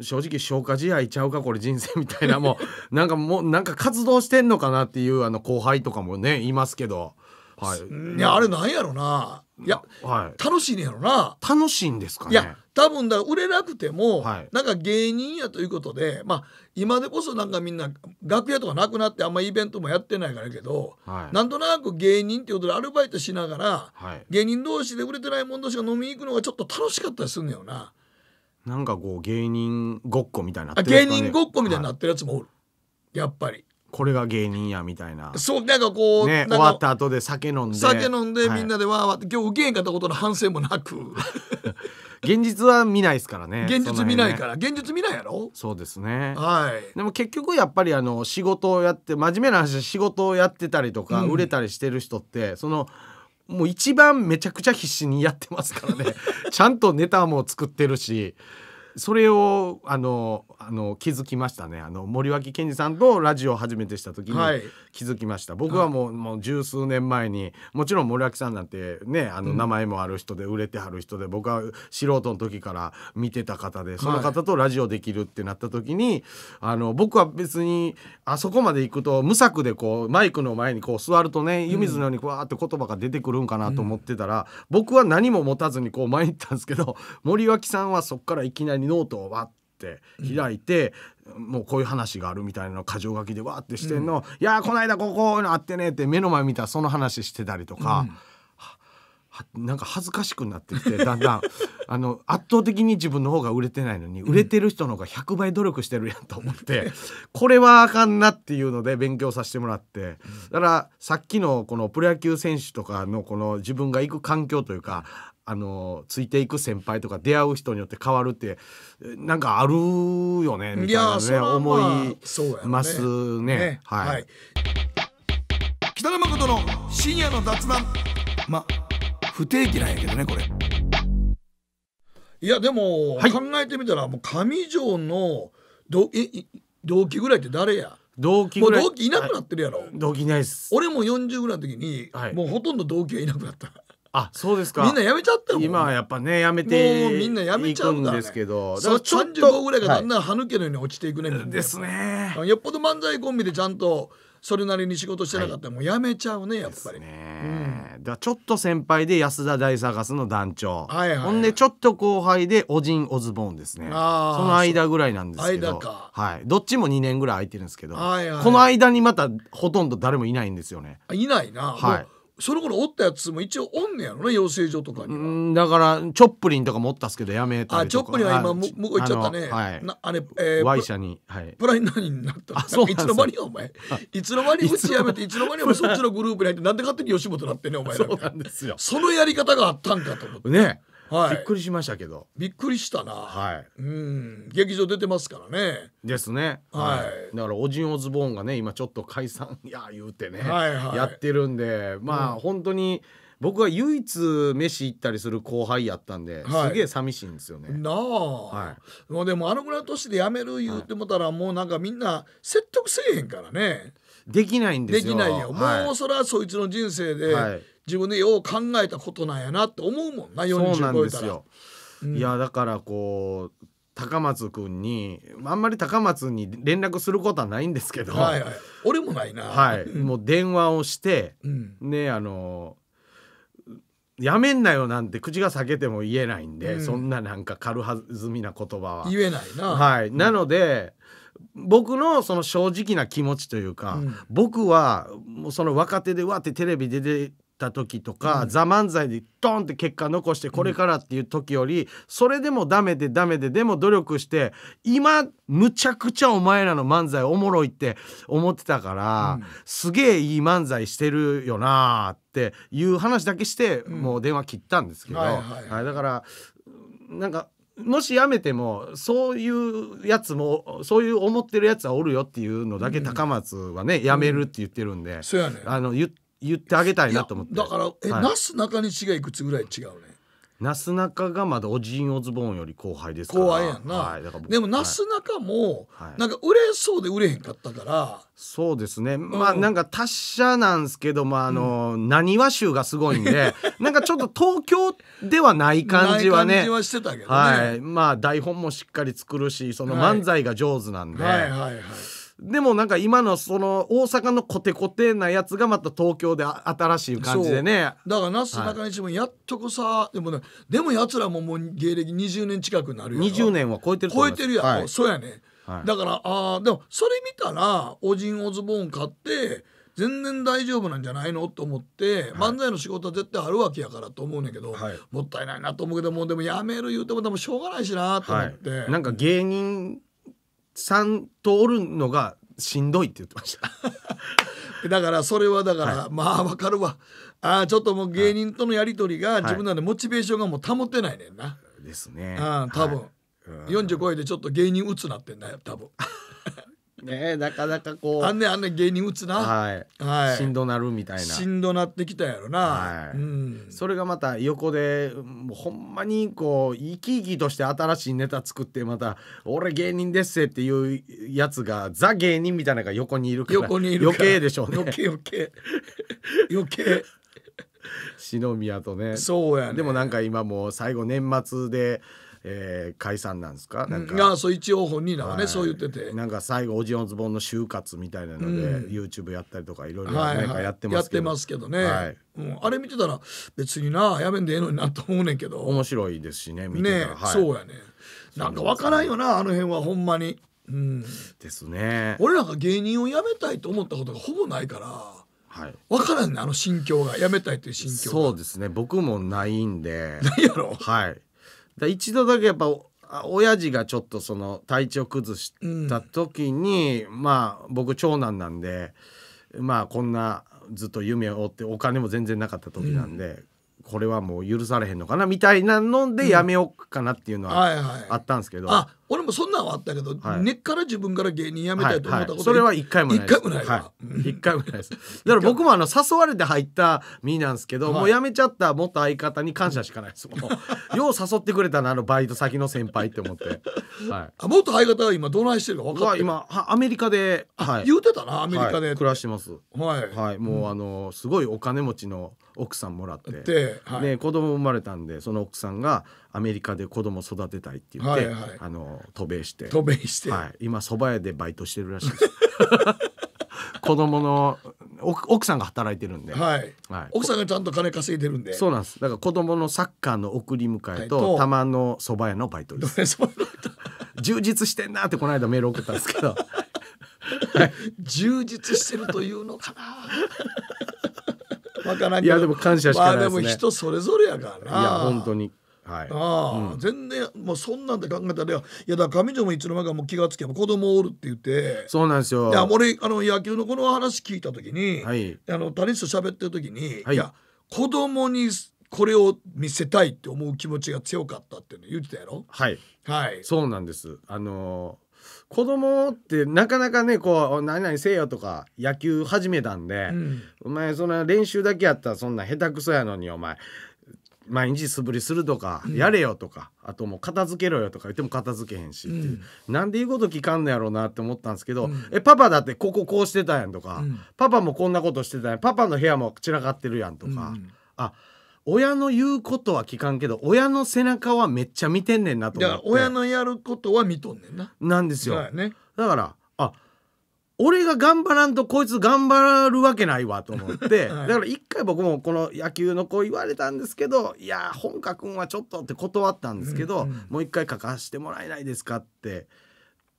正直消化試合ちゃうかこれ人生みたいなもうなんかもうなんか活動してんのかなっていうあの後輩とかもねいますけどはい、いやあれなんやろないや、はい、楽しいねやろな楽しいんですか、ね、いや多分だ売れなくても、はい、なんか芸人やということでまあ今でこそなんかみんな楽屋とかなくなってあんまイベントもやってないからけど、はい、なんとなく芸人っていうことでアルバイトしながら、はい、芸人同士で売れてないもん同士が飲みに行くのがちょっと楽しかったりするんだよななんかこう芸人ごっこみたいな、ね、芸人ごっこみたいになってるやつもおる、やっぱりこれが芸人やみたいなそうなんかこう、ね、終わった後で酒飲んで酒飲んで、みんなでわーわーって今日受けへんかったことの反省もなく 現実は見ないですからね現実見ないから、ね、現実見ないやろそうですねはいでも結局やっぱりあの仕事をやって真面目な話仕事をやってたりとか、売れたりしてる人ってそのもう一番めちゃくちゃ必死にやってますからね ちゃんとネタも作ってるしそれをあのあの気づきましたねあの森脇健二さんとラジオを初めてした時に気づきました、はい、僕はもう,、もう十数年前にもちろん森脇さんなんてねあの名前もある人で売れてはる人で、うん、僕は素人の時から見てた方でその方とラジオできるってなった時に、はい、あの僕は別にあそこまで行くと無策でこうマイクの前にこう座るとね湯水のようにわーって言葉が出てくるんかなと思ってたら、うん、僕は何も持たずにこう前に行ったんですけど森脇さんはそこからいきなりノートをわって開いて、うん、もうこういう話があるみたいなの箇条書きでわってしてんの、うん、いやこの間ここあってねって目の前見たらその話してたりとか。うんなんか恥ずかしくなってきてだんだん あの圧倒的に自分の方が売れてないのに、売れてる人の方が100倍努力してるやんと思って、これはあかんなっていうので勉強させてもらって、だからさっきのこのプロ野球選手とかのこの自分が行く環境というかあのついていく先輩とか出会う人によって変わるってなんかあるよねみたいなね、思いますね、ねね、はい、はい、北野誠の深夜の雑談ま不定期なんやけどねこれいやでも、はい、考えてみたらもう上条の同期ぐらいって誰や同期もう同期いなくなってるやろ、同期いないです俺も40ぐらいの時に、はい、もうほとんど同期がいなくなったあそうですかみんなやめちゃったよ今はやっぱねやめてもうみんなやめちゃうんだ、ね、ですけどだからちょっと35ぐらいがだんだん歯抜けのように落ちていくね、はい、ですねよっぽど漫才コンビでちゃんとそれなりに仕事してなかったらもうやめちゃうねやっぱりね、うん、だちょっと先輩で安田大サカスの団長、はいはいはい、ほんでちょっと後輩でオジン・オズボーンですねその間ぐらいなんですけどはい、どっちも2年ぐらい空いてるんですけど、はいはいはい、この間にまたほとんど誰もいないんですよねいないなはいその頃おったやつも一応おんねやろな養成所とかにうんだからチョップリンとかもおったっすけどやめたあチョップリンは今向こう行っちゃったねあ,、はい、なあれ、えー、Y 社に、はい、プライナーになったあそういつの間にお前いつの間にうちやめていつの間にお前そっちのグループに入ってなんで勝手に吉本なってねお前らそのやり方があったんかと思ってねはい、びっくりしましたけどびっくりしたな、はい、うん劇場出てますからねですね、はい、はい、だからオジン・オズボーンがね今ちょっと解散いや言うてね、はいはい、やってるんでまあ、うん、本当に僕は唯一飯行ったりする後輩やったんで、はい、すげえ寂しいんですよね。なあ、はい、もうでもあのぐらいの年で辞める言うてもたら、もうなんかみんな説得せえへんからね。できないんですよ。できないよ。もうそれはそいつの人生で、はい自分でよう考えたことなんやなって思うもんな40超えたら。うん、いやだからこう高松君にあんまり高松に連絡することはないんですけど、はいはい、俺もないな、はい、もう電話をして、うん、ねあのやめんなよなんて口が裂けても言えないんで、うん、そんななんか軽はずみな言葉は言えないな、はい、なので、僕のその正直な気持ちというか、僕はもうその若手でわってテレビ出てた時とか「ザ漫才でドンって結果残してこれからっていう時より、それでもダメでダメででも努力して今むちゃくちゃお前らの漫才おもろいって思ってたから、すげえいい漫才してるよなっていう話だけして、もう電話切ったんですけど、はいだからなんか。もしやめてもそういうやつもそういう思ってるやつはおるよっていうのだけ高松はね、やめるって言ってるんで、あの言って。言ってあげたいなと思ってだからえ、なすなかに違いくつぐらい違うねなすなかがまだおじんおズボンより後輩ですから後輩やんな、はい、でもなすなかも、はい、なんか売れそうで売れへんかったから、そうですね、うん、まあなんか達者なんですけどまああのなにわ集がすごいんで なんかちょっと東京ではない感じはねね、はい、まあ台本もしっかり作るしその漫才が上手なんで、はい、はいはいはいでもなんか今のその大阪のコテコテなやつがまた東京で新しい感じでねだからなすなかにしもやっとこさ、はい、でもねでもやつらももう芸歴20年近くなるよ20年は超えてる超えてるやん、はい、そうやね、はい、だからあでもそれ見たらオジンオズボーン買って全然大丈夫なんじゃないのと思って、漫才の仕事は絶対あるわけやからと思うねんけど、はい、もったいないなと思うけどもうでもやめる言うてもでもしょうがないしなと思って、はい、なんか芸人さんとおるのがしんどいって言ってました だからそれはだから、はい、まあわかるわあちょっともう芸人とのやり取りが自分なんでモチベーションがもう保てないねんな、ですねあ多分、はい、40超えてちょっと芸人打つなってんだよ多分ねなかなかこうあんねあんね芸人打つなはい、はいしんどなるみたいなしんどなってきたやろな、はいうん、それがまた横でもうほんまにこう生き生きとして新しいネタ作ってまた「俺芸人ですせ」っていうやつがザ芸人みたいなのが横にいるから横にいるから余計でしょうね余計余計 余計篠 宮とねそうやねでもなんか今もう最後年末でえー、解散なんですかなんか、うん、そう一応本人らはね、はい、そう言っててなんか最後オジオンズボンの就活みたいなので、うん、YouTube やったりとかいろいろやってますけど,、はいけどね、はい、うん、あれ見てたら別になやめんでええのになと思うねんけど面白いですしね見てたら、ね、はい、そうやねなんか分からんよなあの辺はほんまに、うん、ですね俺らが芸人を辞めたいと思ったことがほぼないからはい、分からんねあの心境がやめたいという心境そうですね僕もないんで ないやろはい一度だけやっぱ親父がちょっとその体調崩した時に、うん、まあ僕長男なんでまあこんなずっと夢を追ってお金も全然なかった時なんで、うん、これはもう許されへんのかなみたいなのでやめようかなっていうのはあったんですけど、うんはいはい、俺もそんなんはあったけど、はい、根っから自分から芸人辞めたいと思ったこと、はいはい、それは一回もない一回もないわ一、回もないですだから僕もあの誘われて入った身なんですけど、もう辞めちゃった元相方に感謝しかないです よう誘ってくれたなあのバイト先の先輩って思って、はい、あ元相方は今どないしてるか分かって今アメリカで、はい、言うてたなアメリカで、暮らしてますはい、はい、もう、あのすごいお金持ちの奥さんもらってで、はい、ね、子供生まれたんでその奥さんがアメリカで子供育てたいって言って、はいはい、あの渡米して渡米して、はい、今蕎麦屋でバイトしてるらしいです 子供の奥さんが働いてるんで、はい、はい、奥さんがちゃんと金稼いでるんでそうなんですだから子供のサッカーの送り迎えと玉の蕎麦屋のバイトです 充実してんなってこの間メール送ったんですけど 充実してるというのかなわからんいやでも感謝しかないですね、まあ、でも人それぞれやからないや本当にはい、ああ、うん、全然もうそんなんで考えたらいやだ上条もいつの間にかもう気が付けば子供おるって言ってそうなんですよいや俺あの野球のこの話聞いた時に、はい、あの谷と喋ってる時に、はい、いや子供にこれを見せたいって思う気持ちが強かったって言ってたやろはい、はい、そうなんですあのー、子供ってなかなかねこう「何々せよ」とか野球始めたんで、うん、お前そんな練習だけやったらそんな下手くそやのにお前毎日素振りするとか、やれよとかあともう片付けろよとか言っても片付けへんしっていう、うん、なんで言うこと聞かんのやろうなって思ったんですけど、うん、えパパだってこここうしてたやんとか、うん、パパもこんなことしてたやんパパの部屋も散らかってるやんとか、うん、あ親の言うことは聞かんけど親の背中はめっちゃ見てんねんなと思って親のやることは見とんねんななんですよ、ね、だから俺が頑張らんとこいつ頑張るわけないわと思って、はい、だから一回僕もこの野球の子言われたんですけどいや本家君はちょっとって断ったんですけど、うんうん、もう一回書かしてもらえないですかって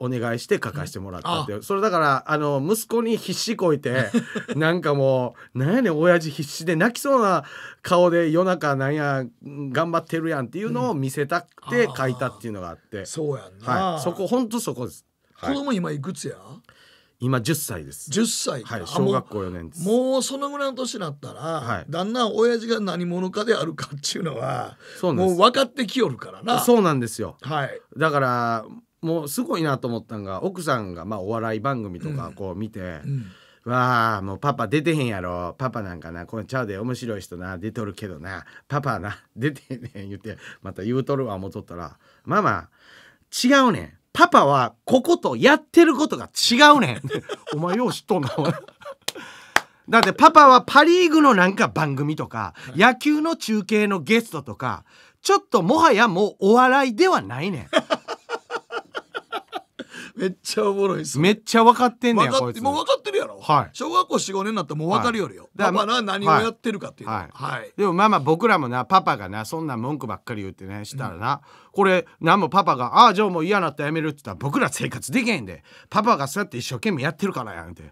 お願いして書かしてもらったって、それだからあの息子に必死こいて なんかもうなんやねん親父必死で泣きそうな顔で夜中なんや頑張ってるやんっていうのを見せたくて書いたっていうのがあって、うん、そうやんな、はい、そこ本当そこです。子供今いくつや、はい今10歳です10歳はい、小学校4年ですもうそのぐらいの年になったら、はい、旦那親父が何者かであるかっていうのはそうもう分かってきよるからなそうなんですよ、はい、だからもうすごいなと思ったんが奥さんがまあお笑い番組とかこう見て、うんうん、わあもうパパ出てへんやろパパなんかなこれちゃうで面白い人な出とるけどなパパな出てへんねん言ってまた言うとるわ思っとったらママ違うねんパパはこことやってることが違うねん お前よう知っとんなだってパパはパ・リーグのなんか番組とか野球の中継のゲストとかちょっともはやもうお笑いではないねんめっちゃおもろいっすめっちゃ分かってんねんこいつもう分かってるやろ、はい、小学校45年になったらもう分かるよりよ、はい、パパな何をやってるかっていうはい、はい、でもまあまあ僕らもなパパがなそんな文句ばっかり言ってねしたらな、うん、これ何もパパが「ああじゃあもう嫌なったらやめる」って言ったら僕ら生活できへんでパパがそうやって一生懸命やってるからやんって。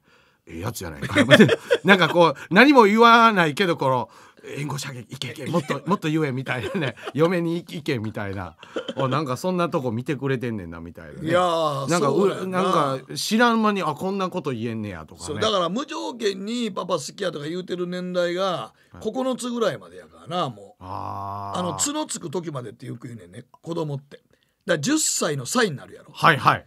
ええやつじゃないか なんかこう何も言わないけどこの援護射撃いけいけもっともっと言えみたいなね 嫁に行けみたいなおなんかそんなとこ見てくれてんねんなみたいな、ね、いやなんかうなんか知らん間にあこんなこと言えんねやとか、ね、だから無条件にパパ好きやとか言うてる年代が9つぐらいまでやからなもうああの角つく時までってよく言うねんね子供ってだ10歳の歳になるやろはいはい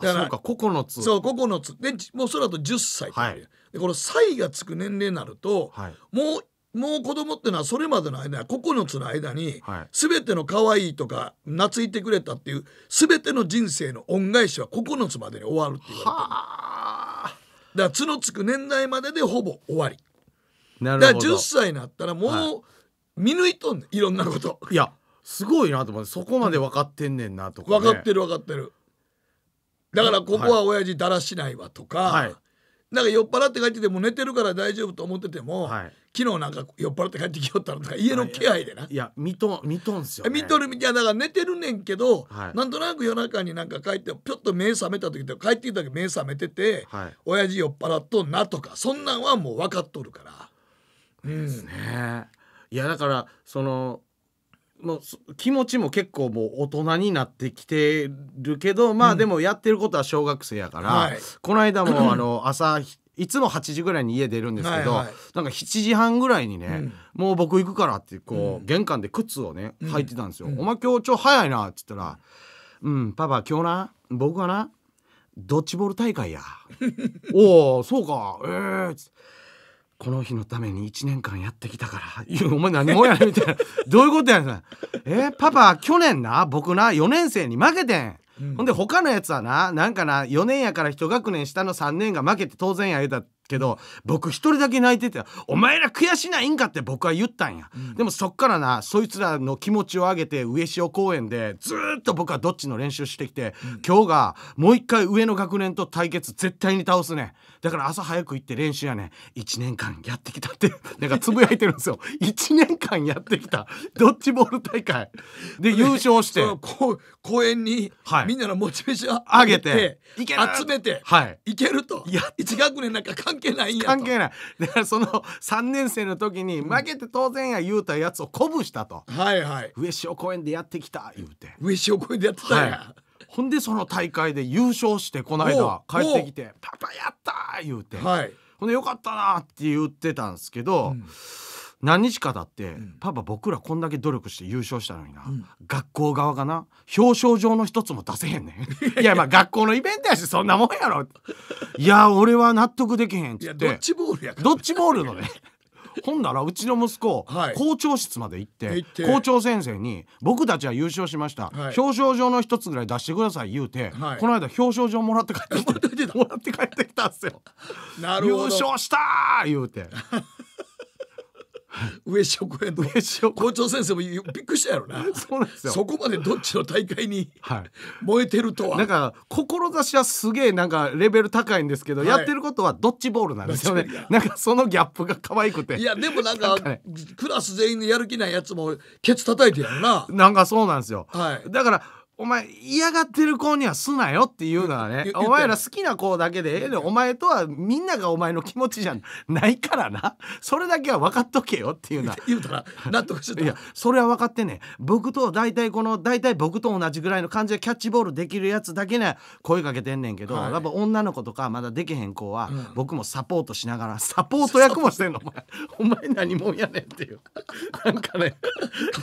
だからそうか9つそう9つでもうそれだと10歳はい、でこの歳がつく年齢になると、はい、もうもう子供ってのはそれまでの間9つの間に全ての可愛いとか懐いてくれたっていう全ての人生の恩返しは9つまでに終わるっていうだから角つく年代まででほぼ終わりなるだほからど10歳になったらもう見抜いとんねんいろんなこといやすごいなと思ってそこまで分かってんねんなとか、ね、分かってる分かってるだからここは親父だらしないわとか、はいなんか酔っ払って帰ってても寝てるから大丈夫と思ってても、はい、昨日なんか酔っ払って帰ってきよったのとか家の気配でないや見と見とんすよ、ね、見とるみいやだから寝てるねんけど、はい、なんとなく夜中になんか帰ってぴょっと目覚めた時とか帰ってきた時目覚めてて、はい、親父酔っ払っとんなとかそんなんはもう分かっとるから。うん、ですね。いやだからそのの気持ちも結構もう大人になってきてるけどまあでもやってることは小学生やから、はい、この間もあの朝 いつも8時ぐらいに家出るんですけど、はいはい、なんか7時半ぐらいにね、うん、もう僕行くからってこう、うん、玄関で靴をね履いてたんですよ。うん、お前今日超早いなっつったら「うんパパ今日な僕はなドッジボール大会や」おおそうかええー、っつって。この日のために1年間やってきたから「お前何もやねん」みたいな「どういうことやねん」えパパ去年な僕な4年生に負けてん」うん、ほんで他のやつはななんかな4年やから一学年下の3年が負けて当然や言うたけど僕一人だけ泣いてて「お前ら悔しないんか」って僕は言ったんや、うん、でもそっからなそいつらの気持ちを上げて上塩公園でずっと僕はどっちの練習してきて、うん、今日がもう一回上の学年と対決絶対に倒すねだから朝早く行って練習やね1年間やってきたって なんかつぶやいてるんですよ1年間やってきたドッジボール大会で優勝して公園にみんなのモチベーション上げて,、はい、げて集めて、はい、いけるといや1学年なんか考関係ない関係ないだからその3年生の時に負けて当然や言うたやつを鼓舞したと、はいはい上塩公園でやってきた言うて上塩公園でやってたんや、はいほんでその大会で優勝してこの間帰ってきて「パパやった!」言うて、はい、ほんで「よかったな」って言ってたんですけど、うん何日かだって、うん、パパ僕らこんだけ努力して優勝したのにな、うん、学校側がな表彰状の一つも出せへんねん いやまあ学校のイベントやしそんなもんやろいや俺は納得できへんっつってどっちボールやどっちボールのねほんならうちの息子、はい、校長室まで行って校長先生に「僕たちは優勝しました、はい、表彰状の一つぐらい出してください」言うて、はい、この間表彰状もらって帰ってきた もらって帰ってきたんですよ。優勝した言うて。上塩公園の校長先生もびっくりしたやろなそうなんですよそこまでどっちの大会に、はい、燃えてるとはなんか志はすげえなんかレベル高いんですけど、はい、やってることはドッジボールなんですよねなんかそのギャップが可愛くていやでもなんか、ね、クラス全員でやる気ないやつもケツ叩いてやるななんかそうなんですよ、はい、だからお前嫌がってる子にはすなよっていうのはねお前ら好きな子だけでええねお前とはみんながお前の気持ちじゃないからな それだけは分かっとけよっていうのは言うたら納得していやそれは分かってね僕と大体この大体僕と同じぐらいの感じでキャッチボールできるやつだけね声かけてんねんけど、はい、やっぱ女の子とかまだできへん子は、僕もサポートしながらサポート役もしてんのお前お前何もんやねんっていうなんかね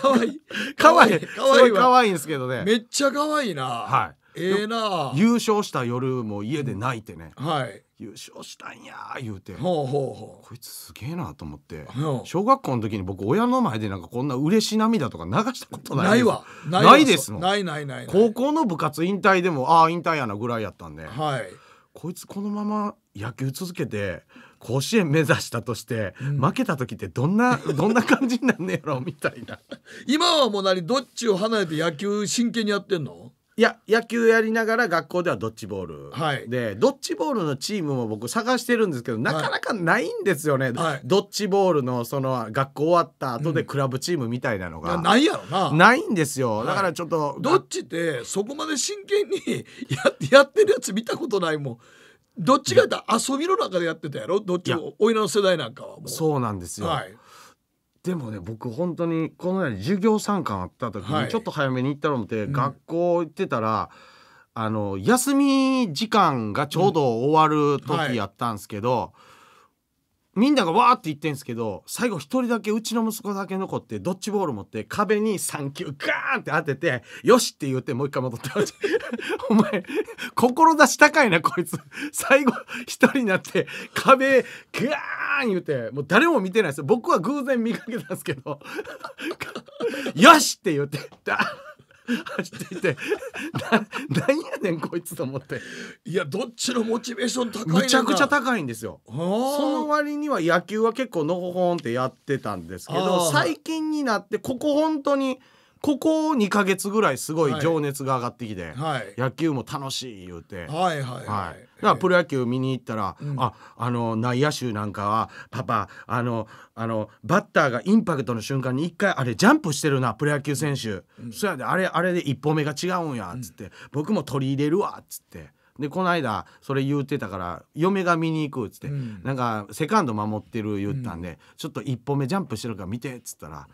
かわいいかわいいかわいいかわいいんですけどねめっちゃちゃ可愛いな。はい。ええー、な優勝した夜も家で泣いてね、うん、はい、優勝したんや言うてほうほうほうこいつすげえなと思って、小学校の時に僕親の前でなんかこんな嬉し涙とか流したことないないわないですもんないないない高校の部活引退でもああ引退やなぐらいやったんで、はい、こいつこのまま野球続けて甲子園目指したとして、うん、負けた時ってどんな どんな感じになんねやろみたいな今はもう何どっちを離れて野球真剣にやってんのいや野球やりながら学校ではドッジボール、はい、でドッジボールのチームも僕探してるんですけどなかなかないんですよね、はい、ドッジボールのその学校終わった後でクラブチームみたいなのが、うん、ないやろなないんですよ、はい、だからちょっと、どっちってそこまで真剣に ややってるやつ見たことないもんどっちがだ遊びの中でやってたやろどっちもおいらの世代なんかはもうそうなんですよ、はい、でもね僕本当にこのように授業参観あった時にちょっと早めに行ったの思って、はい、学校行ってたら、うん、あの休み時間がちょうど終わる時やったんですけど、うんはいみんながわーって言ってんすけど最後一人だけうちの息子だけ残ってドッジボール持って壁に3球ガーンって当てて「よし!」って言ってもう一回戻って お前志高いなこいつ最後一人になって壁ガーン言うてもう誰も見てないです僕は偶然見かけたんですけど「よし!」って言って「走っていてななんやねんこいつと思っていやどっちのモチベーション高いむちゃくちゃ高いんですよその割には野球は結構のほほんってやってたんですけど最近になってここ本当に。ここ2か月ぐらいすごい情熱が上がってきて、はい、野球も楽しい言うて、はいはい、はい、だからプロ野球見に行ったら、うん、ああの内野手なんかはパパあのあのバッターがインパクトの瞬間に一回あれジャンプしてるなプロ野球選手、うん、そやであれあれで一歩目が違うんやっつって、うん、僕も取り入れるわっつって。でこの間それ言うてたから嫁が見に行くっつって、うん、なんかセカンド守ってる言ったんで、ちょっと一歩目ジャンプしてるから見てっつったら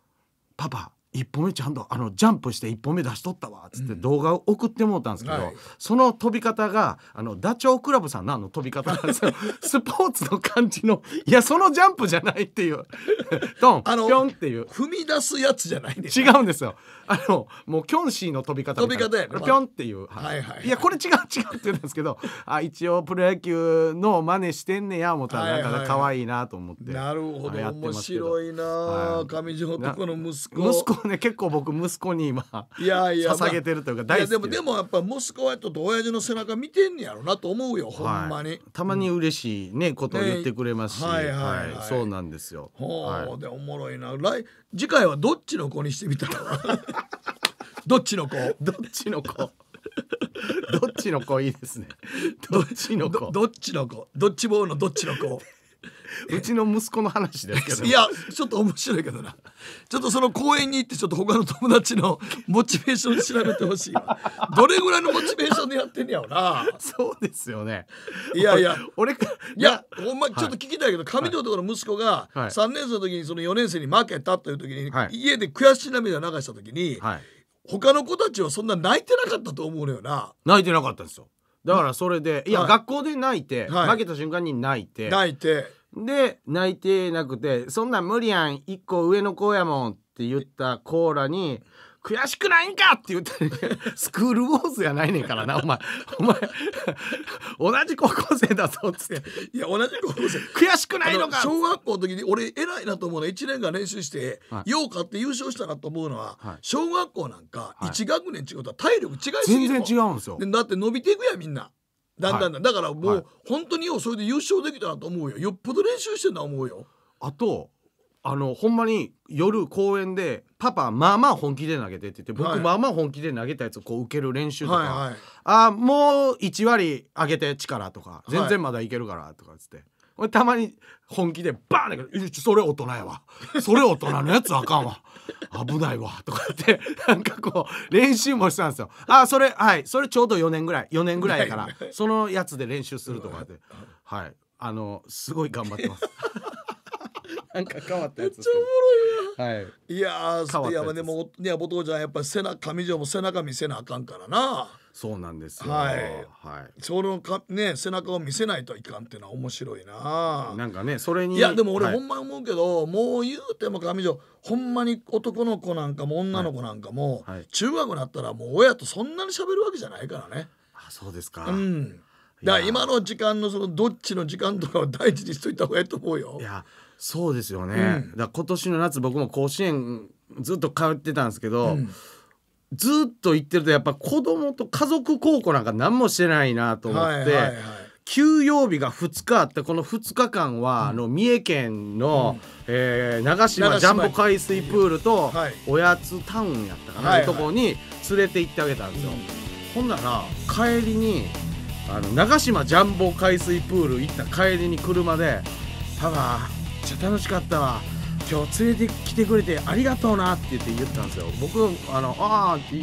「パパ一歩目ちゃんとあのジャンプして一歩目出しとったわっつって動画を送ってもうたんですけど、うんはい、その飛び方があのダチョウ倶楽部さんのあの飛び方なんですよ スポーツの感じのいやそのジャンプじゃないっていう ドンピョンっていう踏み出すやつじゃないで違うんですよあのもうキョンシーの飛び方飛び方や、ね、ピョンっていう、はいはいはい、いやこれ違う違うって言うんですけどあ一応プロ野球の真似してんねや思ったらなんか可愛いなと思って、はいはいなるほど面白いな、はい、上地男の息子息子ね結構僕息子に今いやいや捧げてるというか大好きでもでもやっぱ息子はちょっと親父の背中見てんねやろなと思うよ、ほんまにたまに嬉しいねことを言ってくれますし、はいはいそうなんですよほう、でおもろいな来次回はどっちの子にしてみたらどっちの子どっちの子どっちの子いいですね。どっちの子。どっちの子。どっち棒のどっちの子。うちの息子の話ですけどいやちょっと面白いけどなちょっとその公園に行ってちょっと他の友達の モチベーション調べてほしいどれぐらいのモチベーションでやってんやろなそうですよねいやいや俺かいやほんまちょっと聞きたいけど、上條とろの息子が3年生の時にその4年生に負けたという時に、家で悔し涙流した時に、はい、他の子たちはそんな泣いてなかったと思うのよな泣いてなかったんですよだからそれで、いや、学校で泣いて、負けた瞬間に泣いて泣いてで泣いてなくて「そんな無理やん1個上の子やもん」って言ったコーラに「悔しくないんか!」って言ったら、スクールウォーズやないねんからなお前お前同じ高校生だぞ」っつって「いや同じ高校生悔しくないのか!」小学校の時に俺偉いなと思うの1年間練習してようかって優勝したなと思うのは、小学校なんか1学年違うと体力違いすぎる、全然違うんですよだって伸びていくやみんな。だんだんだ,、だからもう、本当によそれで優勝できたなと思うよよっぽど練習してんな思うよあとあのほんまに夜公園で「パパまあまあ本気で投げて」って言って僕、まあまあ本気で投げたやつをこう受ける練習とか「はいはい、あもう1割上げて力」とか「全然まだいけるから」とかっつって。たまに本気でバーンだけど「それ大人やわそれ大人のやつあかんわ危ないわ」とか言ってなんかこう練習もしたんですよ「あそれはいそれちょうど4年ぐらい4年ぐらいやからそのやつで練習する」とかってはいあのすごい頑張ってます。なんか変わったやつ。めっちゃおもろいわ。はい。いやー、いやでもね、お父ちゃんやっぱ背中上条も背中見せなあかんからな。そうなんですよ。はい。はい。そのかね背中を見せないといかんっていうのは面白いな。なんかねそれにいやでも俺ほんまに思うけど、はい、もう言うても上条ほんまに男の子なんかも女の子なんかも、はい、中学になったらもう親とそんなに喋るわけじゃないからね。あそうですか。うん。だ今の時間のそのどっちの時間とかを大事にしといた方がいいと思うよ。いやそうですよね。うん、だ今年の夏僕も甲子園ずっと通ってたんですけど。うんずっと言ってるとやっぱ子供と家族孝行なんか何もしてないなと思って、はいはいはい、休養日が2日あってこの2日間は、あの三重県の、うん、えー、長島ジャンボ海水プールと、おやつタウンやったかな、はい、とこに連れて行ってあげたんですよ。ほんなら帰りにあの長島ジャンボ海水プール行った帰りに車で「パパめっちゃ楽しかったわ」今日連れてきてくれてありがとうなって言って言ったんですよ僕あのああって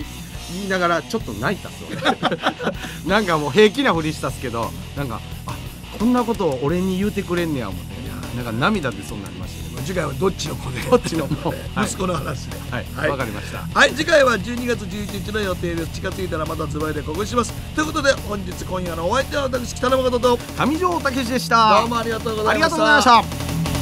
言いながらちょっと泣いたですよ なんかもう平気なふりしたっすけどなんかあこんなことを俺に言うてくれんねや思ってなんか涙でそうなりましたけど次回はどっちの子でどっちの子で 息子の話ではいわ、はい、はい、かりましたはい次回は12月11日の予定です近づいたらまたズバリでこぐしますということで本日今夜のお相手は私北野誠と上条武史でしたどうもありがとうございましたありがとうございました